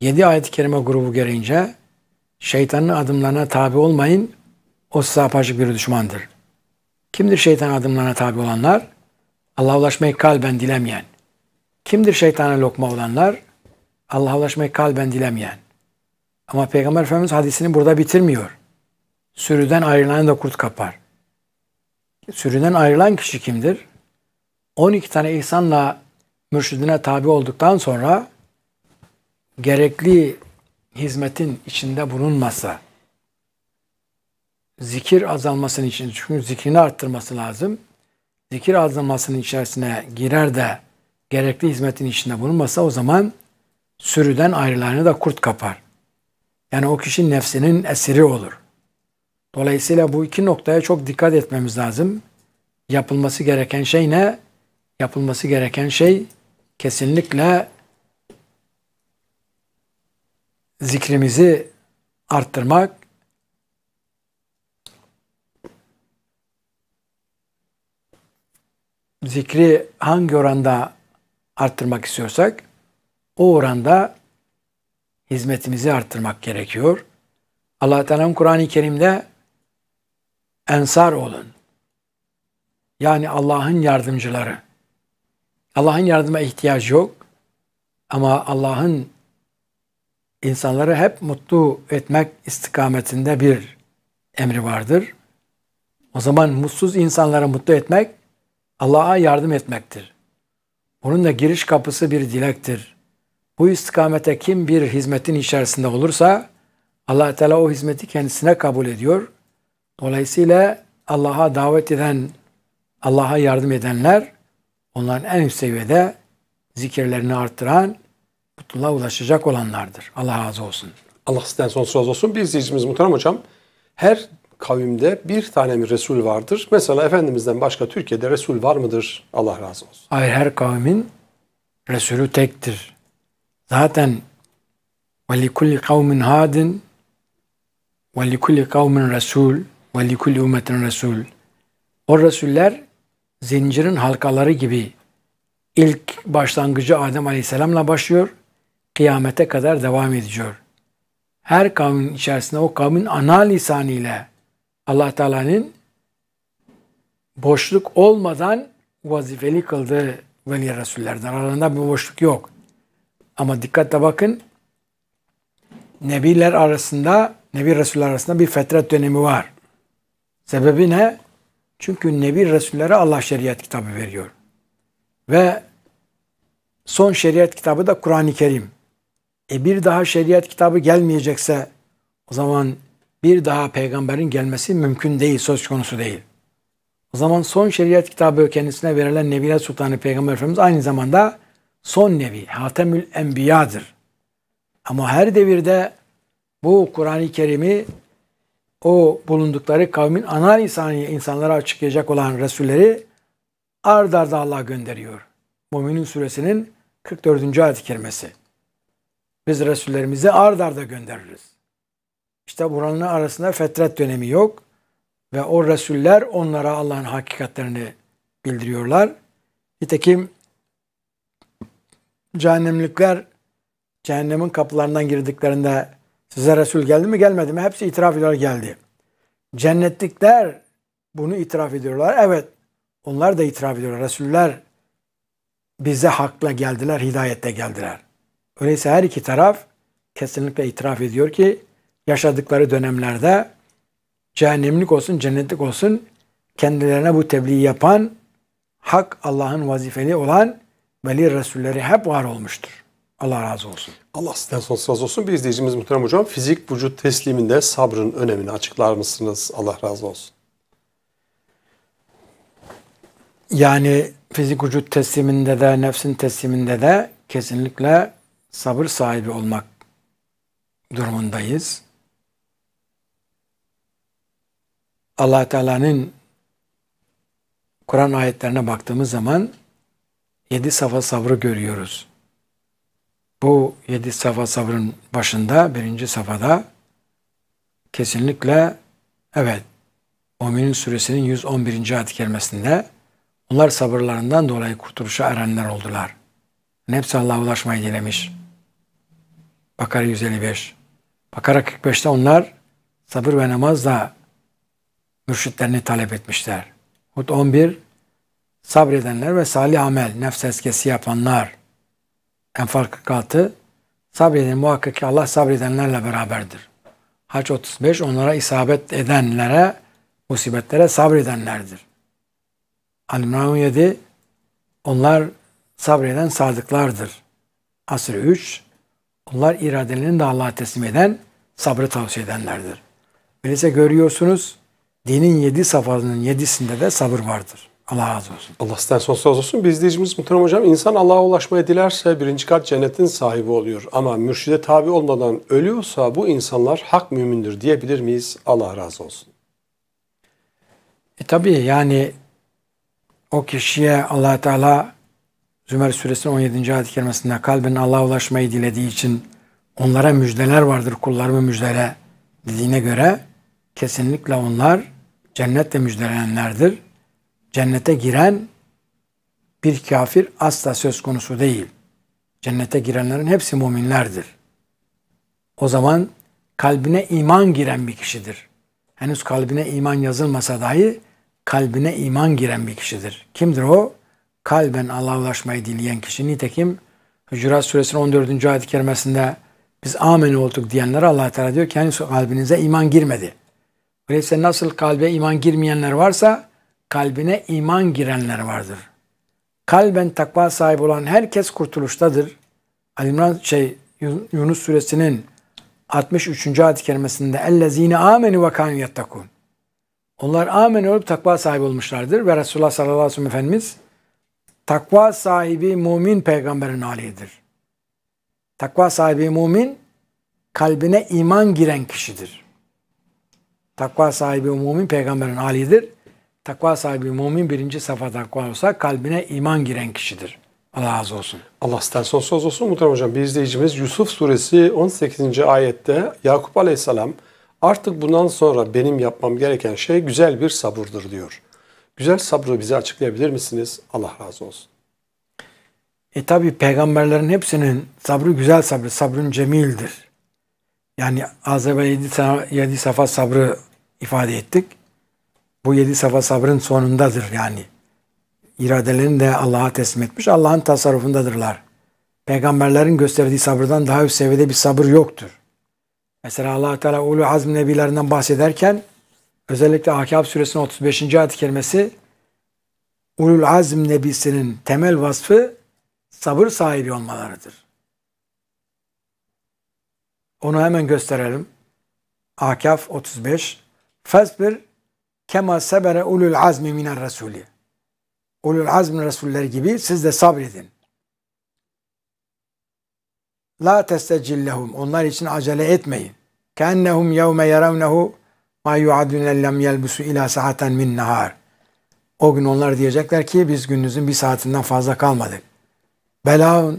Yedi ayet-i kerime grubu gereğince şeytanın adımlarına tabi olmayın. O size apaçık bir düşmandır. Kimdir şeytan adımlarına tabi olanlar? Allah'a ulaşmayı kalben dilemeyen. Kimdir şeytana lokma olanlar? Allah'a ulaşmayı kalben dilemeyen. Ama Peygamber Efendimiz hadisini burada bitirmiyor. Sürüden ayrılan da kurt kapar. Sürüden ayrılan kişi kimdir? 12 tane ihsanla mürşidine tabi olduktan sonra gerekli hizmetin içinde bulunmasa, zikir azalmasının için, çünkü zikrini arttırması lazım. Zikir azalmasının içerisine girer de gerekli hizmetin içinde bulunmasa o zaman sürüden ayrılarını da kurt kapar. Yani o kişi nefsinin esiri olur. Dolayısıyla bu iki noktaya çok dikkat etmemiz lazım. Yapılması gereken şey ne? Yapılması gereken şey kesinlikle zikrimizi arttırmak, zikri hangi oranda arttırmak istiyorsak o oranda hizmetimizi arttırmak gerekiyor. Allah Teala Kur'an-ı Kerim'de ensar olun. Yani Allah'ın yardımcıları. Allah'ın yardıma ihtiyacı yok. Ama Allah'ın insanları hep mutlu etmek istikametinde bir emri vardır. O zaman mutsuz insanları mutlu etmek Allah'a yardım etmektir. Bunun da giriş kapısı bir dilektir. Bu istikamete kim bir hizmetin içerisinde olursa allah Teala o hizmeti kendisine kabul ediyor. Dolayısıyla Allah'a davet eden, Allah'a yardım edenler Onların en üst seviyede zikirlerini arttıran mutluluğa ulaşacak olanlardır. Allah razı olsun. Allah sizden sonsuz razı olsun. Bir izleyicimiz Muhterem Hocam. Her kavimde bir tane mi Resul vardır? Mesela Efendimiz'den başka Türkiye'de Resul var mıdır? Allah razı olsun. Hayır her kavmin Resulü tektir. Zaten وَلِكُلِّ قَوْمٍ هَادٍ وَلِكُلِّ قَوْمٍ رَسُولٍ وَلِكُلِّ اُمَّةٍ رَسُولٍ O Resuller zincirin halkaları gibi ilk başlangıcı Adem Aleyhisselam'la başlıyor, kıyamete kadar devam ediyor. Her kavmin içerisinde o kavmin ana lisanıyla Allah Teala'nın boşluk olmadan vazifeli kıldığı veli Resullerden aralarında bir boşluk yok. Ama dikkatle bakın Nebiler arasında, Nebi Resuller arasında bir fetret dönemi var. Sebebi ne? Çünkü Nebi Resullere Allah şeriat kitabı veriyor. Ve son şeriat kitabı da Kur'an-ı Kerim. E bir daha şeriat kitabı gelmeyecekse o zaman bir daha peygamberin gelmesi mümkün değil, söz konusu değil. O zaman son şeriat kitabı kendisine verilen nebi Sultanı Peygamber Efendimiz aynı zamanda son nebi, Hatemül Enbiya'dır. Ama her devirde bu Kur'an-ı Kerim'i o bulundukları kavmin ana insani insanlara açıklayacak olan Resulleri ard arda Allah gönderiyor. Müminin suresinin 44. ayet kirmesi. Biz Resullerimizi ard arda göndeririz. İşte buranın arasında fetret dönemi yok. Ve o Resuller onlara Allah'ın hakikatlerini bildiriyorlar. Nitekim cehennemlikler cehennemin kapılarından girdiklerinde Size Resul geldi mi gelmedi mi? Hepsi itiraf ediyorlar geldi. Cennetlikler bunu itiraf ediyorlar. Evet onlar da itiraf ediyorlar. Resuller bize hakla geldiler, hidayette geldiler. Öyleyse her iki taraf kesinlikle itiraf ediyor ki yaşadıkları dönemlerde cehennemlik olsun, cennetlik olsun kendilerine bu tebliği yapan hak Allah'ın vazifeli olan veli Resulleri hep var olmuştur. Allah razı olsun. Allah sizden sonsuz razı olsun. Bir izleyicimiz Muhterem Hocam fizik vücut tesliminde sabrın önemini açıklar mısınız? Allah razı olsun. Yani fizik vücut tesliminde de nefsin tesliminde de kesinlikle sabır sahibi olmak durumundayız. Allah Teala'nın Kur'an ayetlerine baktığımız zaman yedi safa sabrı görüyoruz bu yedi safa sabrın başında, birinci safhada kesinlikle evet Mümin Suresinin 111. ayet kelimesinde onlar sabırlarından dolayı kurtuluşa erenler oldular. Hepsi Allah'a ulaşmayı dilemiş. Bakara 155. Bakara 45'te onlar sabır ve namazla mürşitlerini talep etmişler. Hud 11 sabredenler ve salih amel, nefs eskesi yapanlar enfarkakatı sabredin muhakkak ki Allah sabredenlerle beraberdir. Haç 35 onlara isabet edenlere musibetlere sabredenlerdir. Al-İmran 7 onlar sabreden sadıklardır. Asr 3 onlar iradelerini de Allah'a teslim eden sabrı tavsiye edenlerdir. Öyleyse görüyorsunuz dinin yedi safhasının yedisinde de sabır vardır. Allah razı olsun. Allah sizden sonsuz razı olsun. Bir izleyicimiz Muhterem Hocam, insan Allah'a ulaşmayı dilerse birinci kat cennetin sahibi oluyor. Ama mürşide tabi olmadan ölüyorsa bu insanlar hak mümindir diyebilir miyiz? Allah razı olsun. E tabi yani o kişiye allah Teala Zümer Suresinin 17. ayet-i kerimesinde kalbin Allah'a ulaşmayı dilediği için onlara müjdeler vardır kullarımı müjdele dediğine göre kesinlikle onlar cennetle müjdelenenlerdir. Cennete giren bir kafir asla söz konusu değil. Cennete girenlerin hepsi müminlerdir. O zaman kalbine iman giren bir kişidir. Henüz kalbine iman yazılmasa dahi kalbine iman giren bir kişidir. Kimdir o? Kalben Allah'a ulaşmayı dileyen kişi. Nitekim Hücurat Suresinin 14. ayet-i kerimesinde biz amen olduk diyenlere allah Teala diyor ki henüz kalbinize iman girmedi. Öyleyse nasıl kalbe iman girmeyenler varsa kalbine iman girenler vardır. Kalben takva sahibi olan herkes kurtuluştadır. Alimran şey Yunus suresinin 63. ayet-i kerimesinde ellezine amenu ve kanu yettakun. Onlar amen olup takva sahibi olmuşlardır ve Resulullah sallallahu aleyhi ve sellem Efendimiz takva sahibi mümin peygamberin halidir. Takva sahibi mümin kalbine iman giren kişidir. Takva sahibi mümin peygamberin halidir takva sahibi mümin birinci safa takva olsa kalbine iman giren kişidir. Allah razı olsun. Allah sizden sonsuz olsun muhterem hocam. Bir izleyicimiz Yusuf suresi 18. ayette Yakup aleyhisselam artık bundan sonra benim yapmam gereken şey güzel bir sabırdır diyor. Güzel sabrı bize açıklayabilir misiniz? Allah razı olsun. E tabi peygamberlerin hepsinin sabrı güzel sabrı, sabrın cemildir. Yani az evvel 7, 7 safa sabrı ifade ettik bu yedi safa sabrın sonundadır yani. İradelerini de Allah'a teslim etmiş. Allah'ın tasarrufundadırlar. Peygamberlerin gösterdiği sabırdan daha üst seviyede bir sabır yoktur. Mesela allah Teala Ulu Hazm Nebilerinden bahsederken özellikle Ahkaf suresinin 35. ayet kelimesi Ulul Azm Nebisi'nin temel vasfı sabır sahibi olmalarıdır. Onu hemen gösterelim. Ahkaf 35. Fasbir Kema sebere ulul azmi minen rasuli. Ulul azmin resulleri gibi siz de sabredin. La testecillehum. Onlar için acele etmeyin. Kennehum yevme yaravnehu ma yuadune lem yelbusu ila saaten min nahar. O gün onlar diyecekler ki biz gündüzün bir saatinden fazla kalmadık. Bela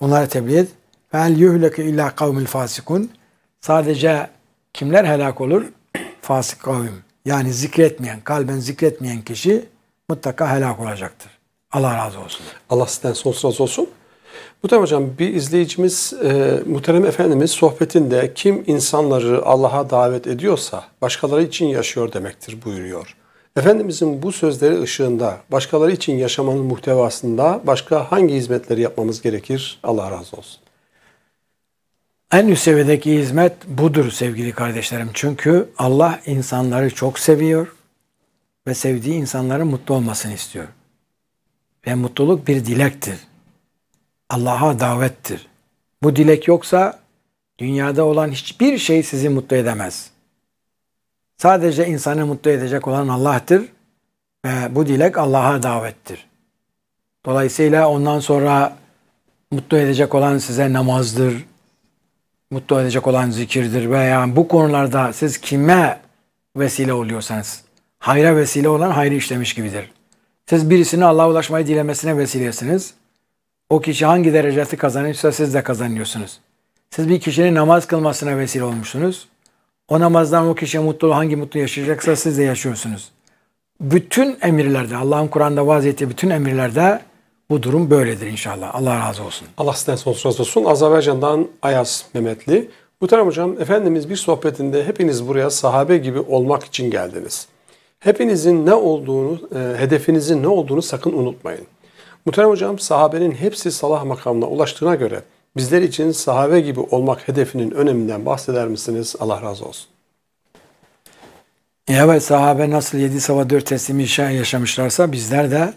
onlara tebliğ et. Fel yuhleku illa kavmil fasikun. Sadece kimler helak olur? Fasık kavim yani zikretmeyen, kalben zikretmeyen kişi mutlaka helak olacaktır. Allah razı olsun. Allah sizden sonsuz razı olsun. Muhterem Hocam bir izleyicimiz, e, Muhterem Efendimiz sohbetinde kim insanları Allah'a davet ediyorsa başkaları için yaşıyor demektir buyuruyor. Efendimizin bu sözleri ışığında başkaları için yaşamanın muhtevasında başka hangi hizmetleri yapmamız gerekir? Allah razı olsun. En üst seviyedeki hizmet budur sevgili kardeşlerim. Çünkü Allah insanları çok seviyor ve sevdiği insanların mutlu olmasını istiyor. Ve mutluluk bir dilektir. Allah'a davettir. Bu dilek yoksa dünyada olan hiçbir şey sizi mutlu edemez. Sadece insanı mutlu edecek olan Allah'tır ve bu dilek Allah'a davettir. Dolayısıyla ondan sonra mutlu edecek olan size namazdır, mutlu edecek olan zikirdir. Ve yani bu konularda siz kime vesile oluyorsanız, hayra vesile olan hayrı işlemiş gibidir. Siz birisini Allah'a ulaşmayı dilemesine vesilesiniz. O kişi hangi derecesi kazanıyorsa siz de kazanıyorsunuz. Siz bir kişinin namaz kılmasına vesile olmuşsunuz. O namazdan o kişi mutlu, hangi mutlu yaşayacaksa siz de yaşıyorsunuz. Bütün emirlerde, Allah'ın Kur'an'da vaziyeti bütün emirlerde bu durum böyledir inşallah. Allah razı olsun. Allah sizden sonsuz razı olsun. Azerbaycan'dan Ayaz Mehmetli. Muhterem Hocam, Efendimiz bir sohbetinde hepiniz buraya sahabe gibi olmak için geldiniz. Hepinizin ne olduğunu, e, hedefinizin ne olduğunu sakın unutmayın. Muhterem Hocam, sahabenin hepsi salah makamına ulaştığına göre bizler için sahabe gibi olmak hedefinin öneminden bahseder misiniz? Allah razı olsun. Evet, sahabe nasıl yedi sava dört teslimi yaşamışlarsa bizler de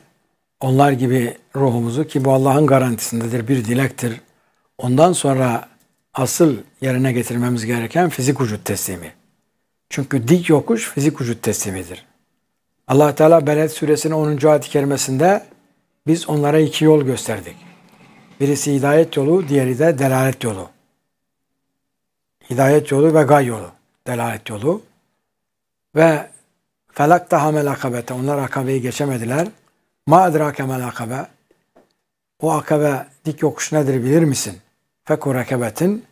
onlar gibi ruhumuzu ki bu Allah'ın garantisindedir, bir dilektir. Ondan sonra asıl yerine getirmemiz gereken fizik vücut teslimi. Çünkü dik yokuş fizik vücut teslimidir. Allah Teala Beled suresinin 10. ayet-i kerimesinde biz onlara iki yol gösterdik. Birisi hidayet yolu, diğeri de delalet yolu. Hidayet yolu ve gay yolu, delalet yolu. Ve felak hamel akabete, onlar akabeyi geçemediler.'' Ma edrake mel akabe. O akabe dik yokuş nedir bilir misin? Feku rekebetin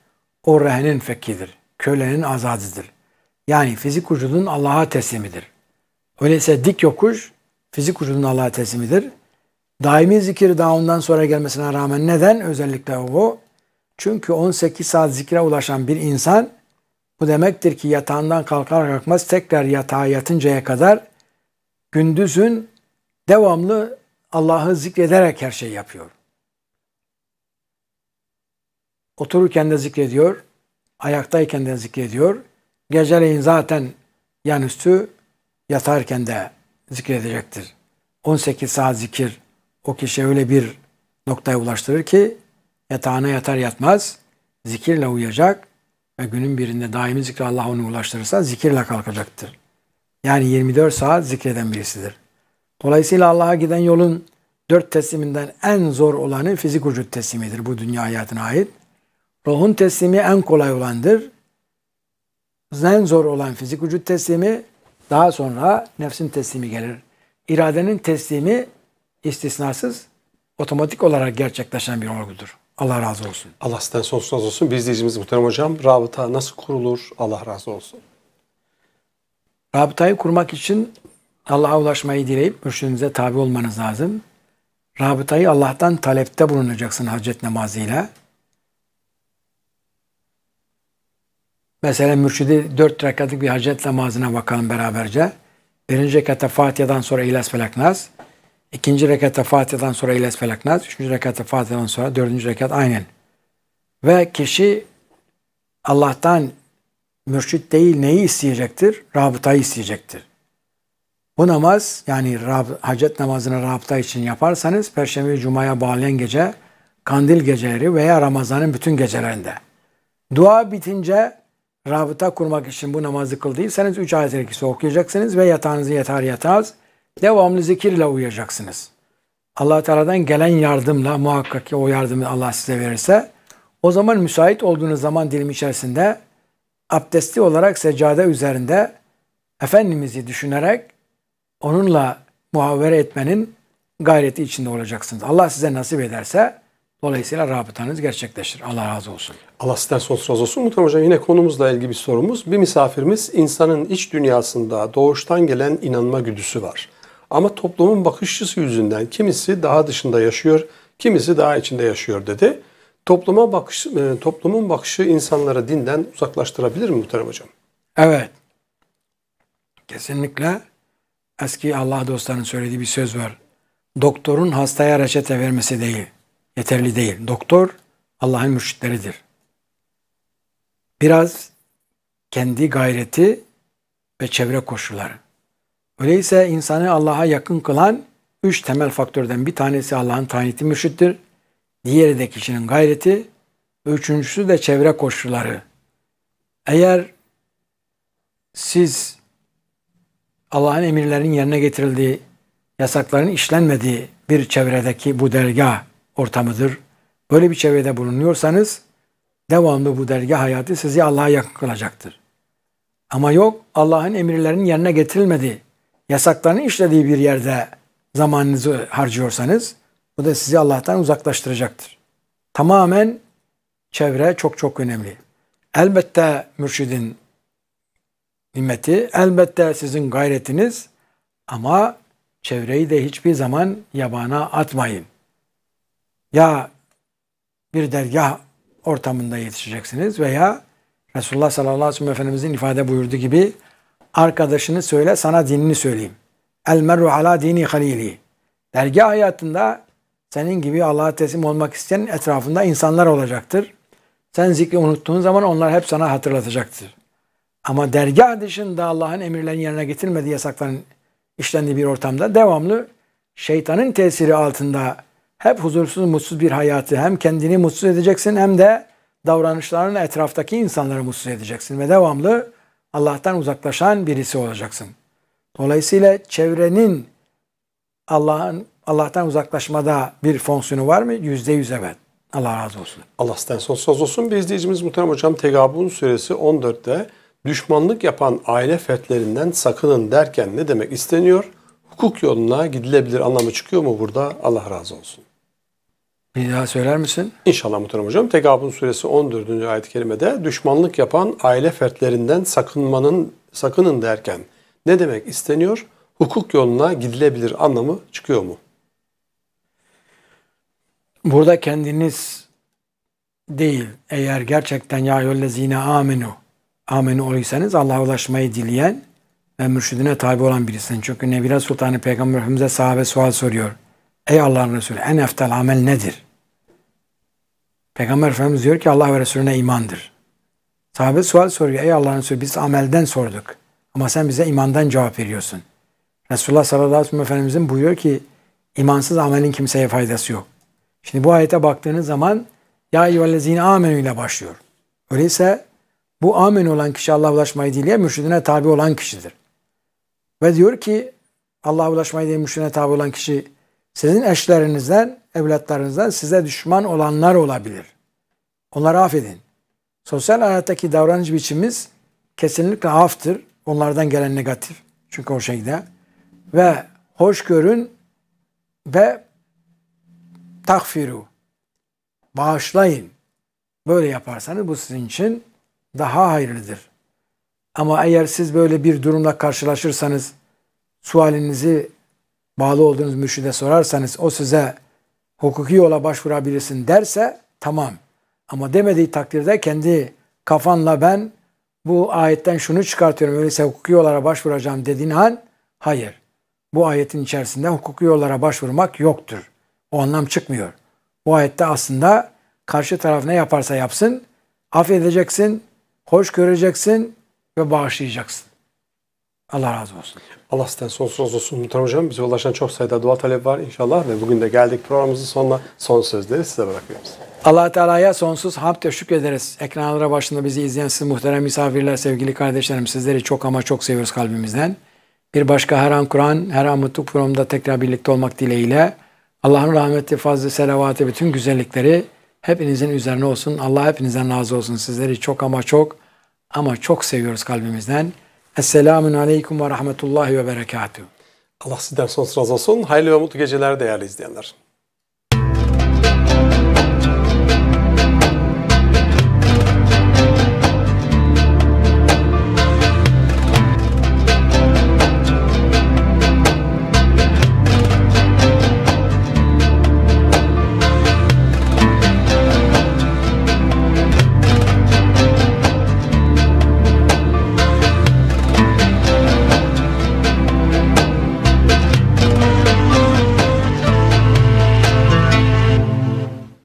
o rehenin fekkidir. Kölenin azadidir. Yani fizik vücudun Allah'a teslimidir. Öyleyse dik yokuş fizik vücudun Allah'a teslimidir. Daimi zikir daha ondan sonra gelmesine rağmen neden özellikle o? Çünkü 18 saat zikre ulaşan bir insan bu demektir ki yatağından kalkar kalkmaz tekrar yatağa yatıncaya kadar gündüzün Devamlı Allah'ı zikrederek her şeyi yapıyor. Otururken de zikrediyor, ayaktayken de zikrediyor. Geceleyin zaten yanüstü yatarken de zikredecektir. 18 saat zikir o kişi öyle bir noktaya ulaştırır ki yatağına yatar yatmaz zikirle uyuyacak ve günün birinde daimi zikre Allah onu ulaştırırsa zikirle kalkacaktır. Yani 24 saat zikreden birisidir. Dolayısıyla Allah'a giden yolun dört tesliminden en zor olanı fizik vücut teslimidir bu dünya hayatına ait. Ruhun teslimi en kolay olandır. En zor olan fizik vücut teslimi daha sonra nefsin teslimi gelir. İradenin teslimi istisnasız otomatik olarak gerçekleşen bir olgudur. Allah razı olsun. Allah sizden sonsuz razı olsun. Bir izleyicimiz muhterem hocam rabıta nasıl kurulur? Allah razı olsun. Rabıtayı kurmak için Allah'a ulaşmayı dileyip mürşidinize tabi olmanız lazım. Rabıtayı Allah'tan talepte bulunacaksın hacet namazıyla. Mesela mürşidi dört rekatlık bir hacet namazına bakalım beraberce. Birinci rekatta Fatiha'dan sonra İhlas felaknaz, Nas. İkinci rekatta Fatiha'dan sonra İhlas felaknaz, Üçüncü rekatta Fatiha'dan sonra dördüncü rekat aynen. Ve kişi Allah'tan mürşit değil neyi isteyecektir? Rabıtayı isteyecektir. Bu namaz yani Rab, hacet namazını rabıta için yaparsanız Perşembe Cuma'ya bağlayan gece, kandil geceleri veya Ramazan'ın bütün gecelerinde. Dua bitince rabıta kurmak için bu namazı kıldıysanız 3 ayet ikisi okuyacaksınız ve yatağınızı yatar yatağız devamlı zikirle uyuyacaksınız. allah Teala'dan gelen yardımla muhakkak ki o yardımı Allah size verirse o zaman müsait olduğunuz zaman dilim içerisinde abdesti olarak seccade üzerinde Efendimiz'i düşünerek onunla muhavere etmenin gayreti içinde olacaksınız. Allah size nasip ederse dolayısıyla rabıtanız gerçekleşir. Allah razı olsun. Allah sizden sonsuz razı olsun. Muhtemelen Hocam yine konumuzla ilgili bir sorumuz. Bir misafirimiz insanın iç dünyasında doğuştan gelen inanma güdüsü var. Ama toplumun bakışçısı yüzünden kimisi daha dışında yaşıyor, kimisi daha içinde yaşıyor dedi. Topluma bakış, e, toplumun bakışı insanları dinden uzaklaştırabilir mi muhterem hocam? Evet. Kesinlikle eski Allah dostlarının söylediği bir söz var. Doktorun hastaya reçete vermesi değil, yeterli değil. Doktor Allah'ın mürşitleridir. Biraz kendi gayreti ve çevre koşulları. Öyleyse insanı Allah'a yakın kılan üç temel faktörden bir tanesi Allah'ın taniti mürşittir. Diğeri de kişinin gayreti. Üçüncüsü de çevre koşulları. Eğer siz Allah'ın emirlerinin yerine getirildiği, yasakların işlenmediği bir çevredeki bu dergah ortamıdır. Böyle bir çevrede bulunuyorsanız devamlı bu dergah hayatı sizi Allah'a yakın kılacaktır. Ama yok Allah'ın emirlerinin yerine getirilmediği, yasakların işlediği bir yerde zamanınızı harcıyorsanız bu da sizi Allah'tan uzaklaştıracaktır. Tamamen çevre çok çok önemli. Elbette mürşidin himmeti, elbette sizin gayretiniz ama çevreyi de hiçbir zaman yabana atmayın. Ya bir dergah ortamında yetişeceksiniz veya Resulullah sallallahu aleyhi ve sellem Efendimizin ifade buyurduğu gibi arkadaşını söyle sana dinini söyleyeyim. El merru ala dini halili. Dergah hayatında senin gibi Allah'a teslim olmak isteyen etrafında insanlar olacaktır. Sen zikri unuttuğun zaman onlar hep sana hatırlatacaktır. Ama dergah dışında Allah'ın emirlerini yerine getirmediği yasakların işlendiği bir ortamda devamlı şeytanın tesiri altında hep huzursuz, mutsuz bir hayatı hem kendini mutsuz edeceksin hem de davranışlarını etraftaki insanları mutsuz edeceksin ve devamlı Allah'tan uzaklaşan birisi olacaksın. Dolayısıyla çevrenin Allah'ın Allah'tan uzaklaşmada bir fonksiyonu var mı? Yüzde yüz evet. Allah razı olsun. Allah'tan sizden sonsuz olsun. Bir izleyicimiz Muhterem Hocam Tegabun Suresi 14'te düşmanlık yapan aile fertlerinden sakının derken ne demek isteniyor? Hukuk yoluna gidilebilir anlamı çıkıyor mu burada? Allah razı olsun. Bir daha söyler misin? İnşallah muhterem hocam. Tekabun suresi 14. ayet-i kerimede düşmanlık yapan aile fertlerinden sakınmanın sakının derken ne demek isteniyor? Hukuk yoluna gidilebilir anlamı çıkıyor mu? Burada kendiniz değil. Eğer gerçekten ya yollezine amenu Amin olduysanız Allah'a ulaşmayı dileyen ve mürşidine tabi olan birisin. Çünkü Nebira Sultanı Peygamber Efendimiz'e sahabe sual soruyor. Ey Allah'ın Resulü en eftal amel nedir? Peygamber Efendimiz diyor ki Allah ve Resulüne imandır. Sahabe sual soruyor. Ey Allah'ın Resulü biz amelden sorduk. Ama sen bize imandan cevap veriyorsun. Resulullah sallallahu aleyhi ve sellem Efendimizin buyuruyor ki imansız amelin kimseye faydası yok. Şimdi bu ayete baktığınız zaman ya eyyühellezine amenü ile başlıyor. Öyleyse bu amin olan kişi Allah'a ulaşmayı dileyen mürşidine tabi olan kişidir. Ve diyor ki Allah'a ulaşmayı dileyen mürşidine tabi olan kişi sizin eşlerinizden, evlatlarınızdan size düşman olanlar olabilir. Onları affedin. Sosyal hayattaki davranış biçimimiz kesinlikle aftır. Onlardan gelen negatif. Çünkü o şekilde Ve hoş görün ve takfiru. Bağışlayın. Böyle yaparsanız bu sizin için daha hayırlıdır. Ama eğer siz böyle bir durumla karşılaşırsanız sualinizi bağlı olduğunuz mürşide sorarsanız o size hukuki yola başvurabilirsin derse tamam. Ama demediği takdirde kendi kafanla ben bu ayetten şunu çıkartıyorum öyleyse hukuki yollara başvuracağım dediğin an hayır. Bu ayetin içerisinde hukuki yollara başvurmak yoktur. O anlam çıkmıyor. Bu ayette aslında karşı taraf ne yaparsa yapsın affedeceksin, hoş göreceksin ve bağışlayacaksın. Allah razı olsun. Allah sizden sonsuz razı olsun Muhterem Hocam. Bize ulaşan çok sayıda dua talep var inşallah ve bugün de geldik programımızın sonuna. Son sözleri size bırakıyoruz. allah Teala'ya sonsuz hamd Teşekkür ederiz Ekranlara başında bizi izleyen siz muhterem misafirler, sevgili kardeşlerim sizleri çok ama çok seviyoruz kalbimizden. Bir başka her an Kur'an, her an mutluluk programında tekrar birlikte olmak dileğiyle Allah'ın rahmeti, fazlı, selavatı, bütün güzellikleri hepinizin üzerine olsun. Allah hepinizden razı olsun. Sizleri çok ama çok ama çok seviyoruz kalbimizden. Esselamun Aleyküm ve Rahmetullahi ve Berekatuhu. Allah sizden sonsuz razı olsun. Hayırlı ve mutlu geceler değerli izleyenler.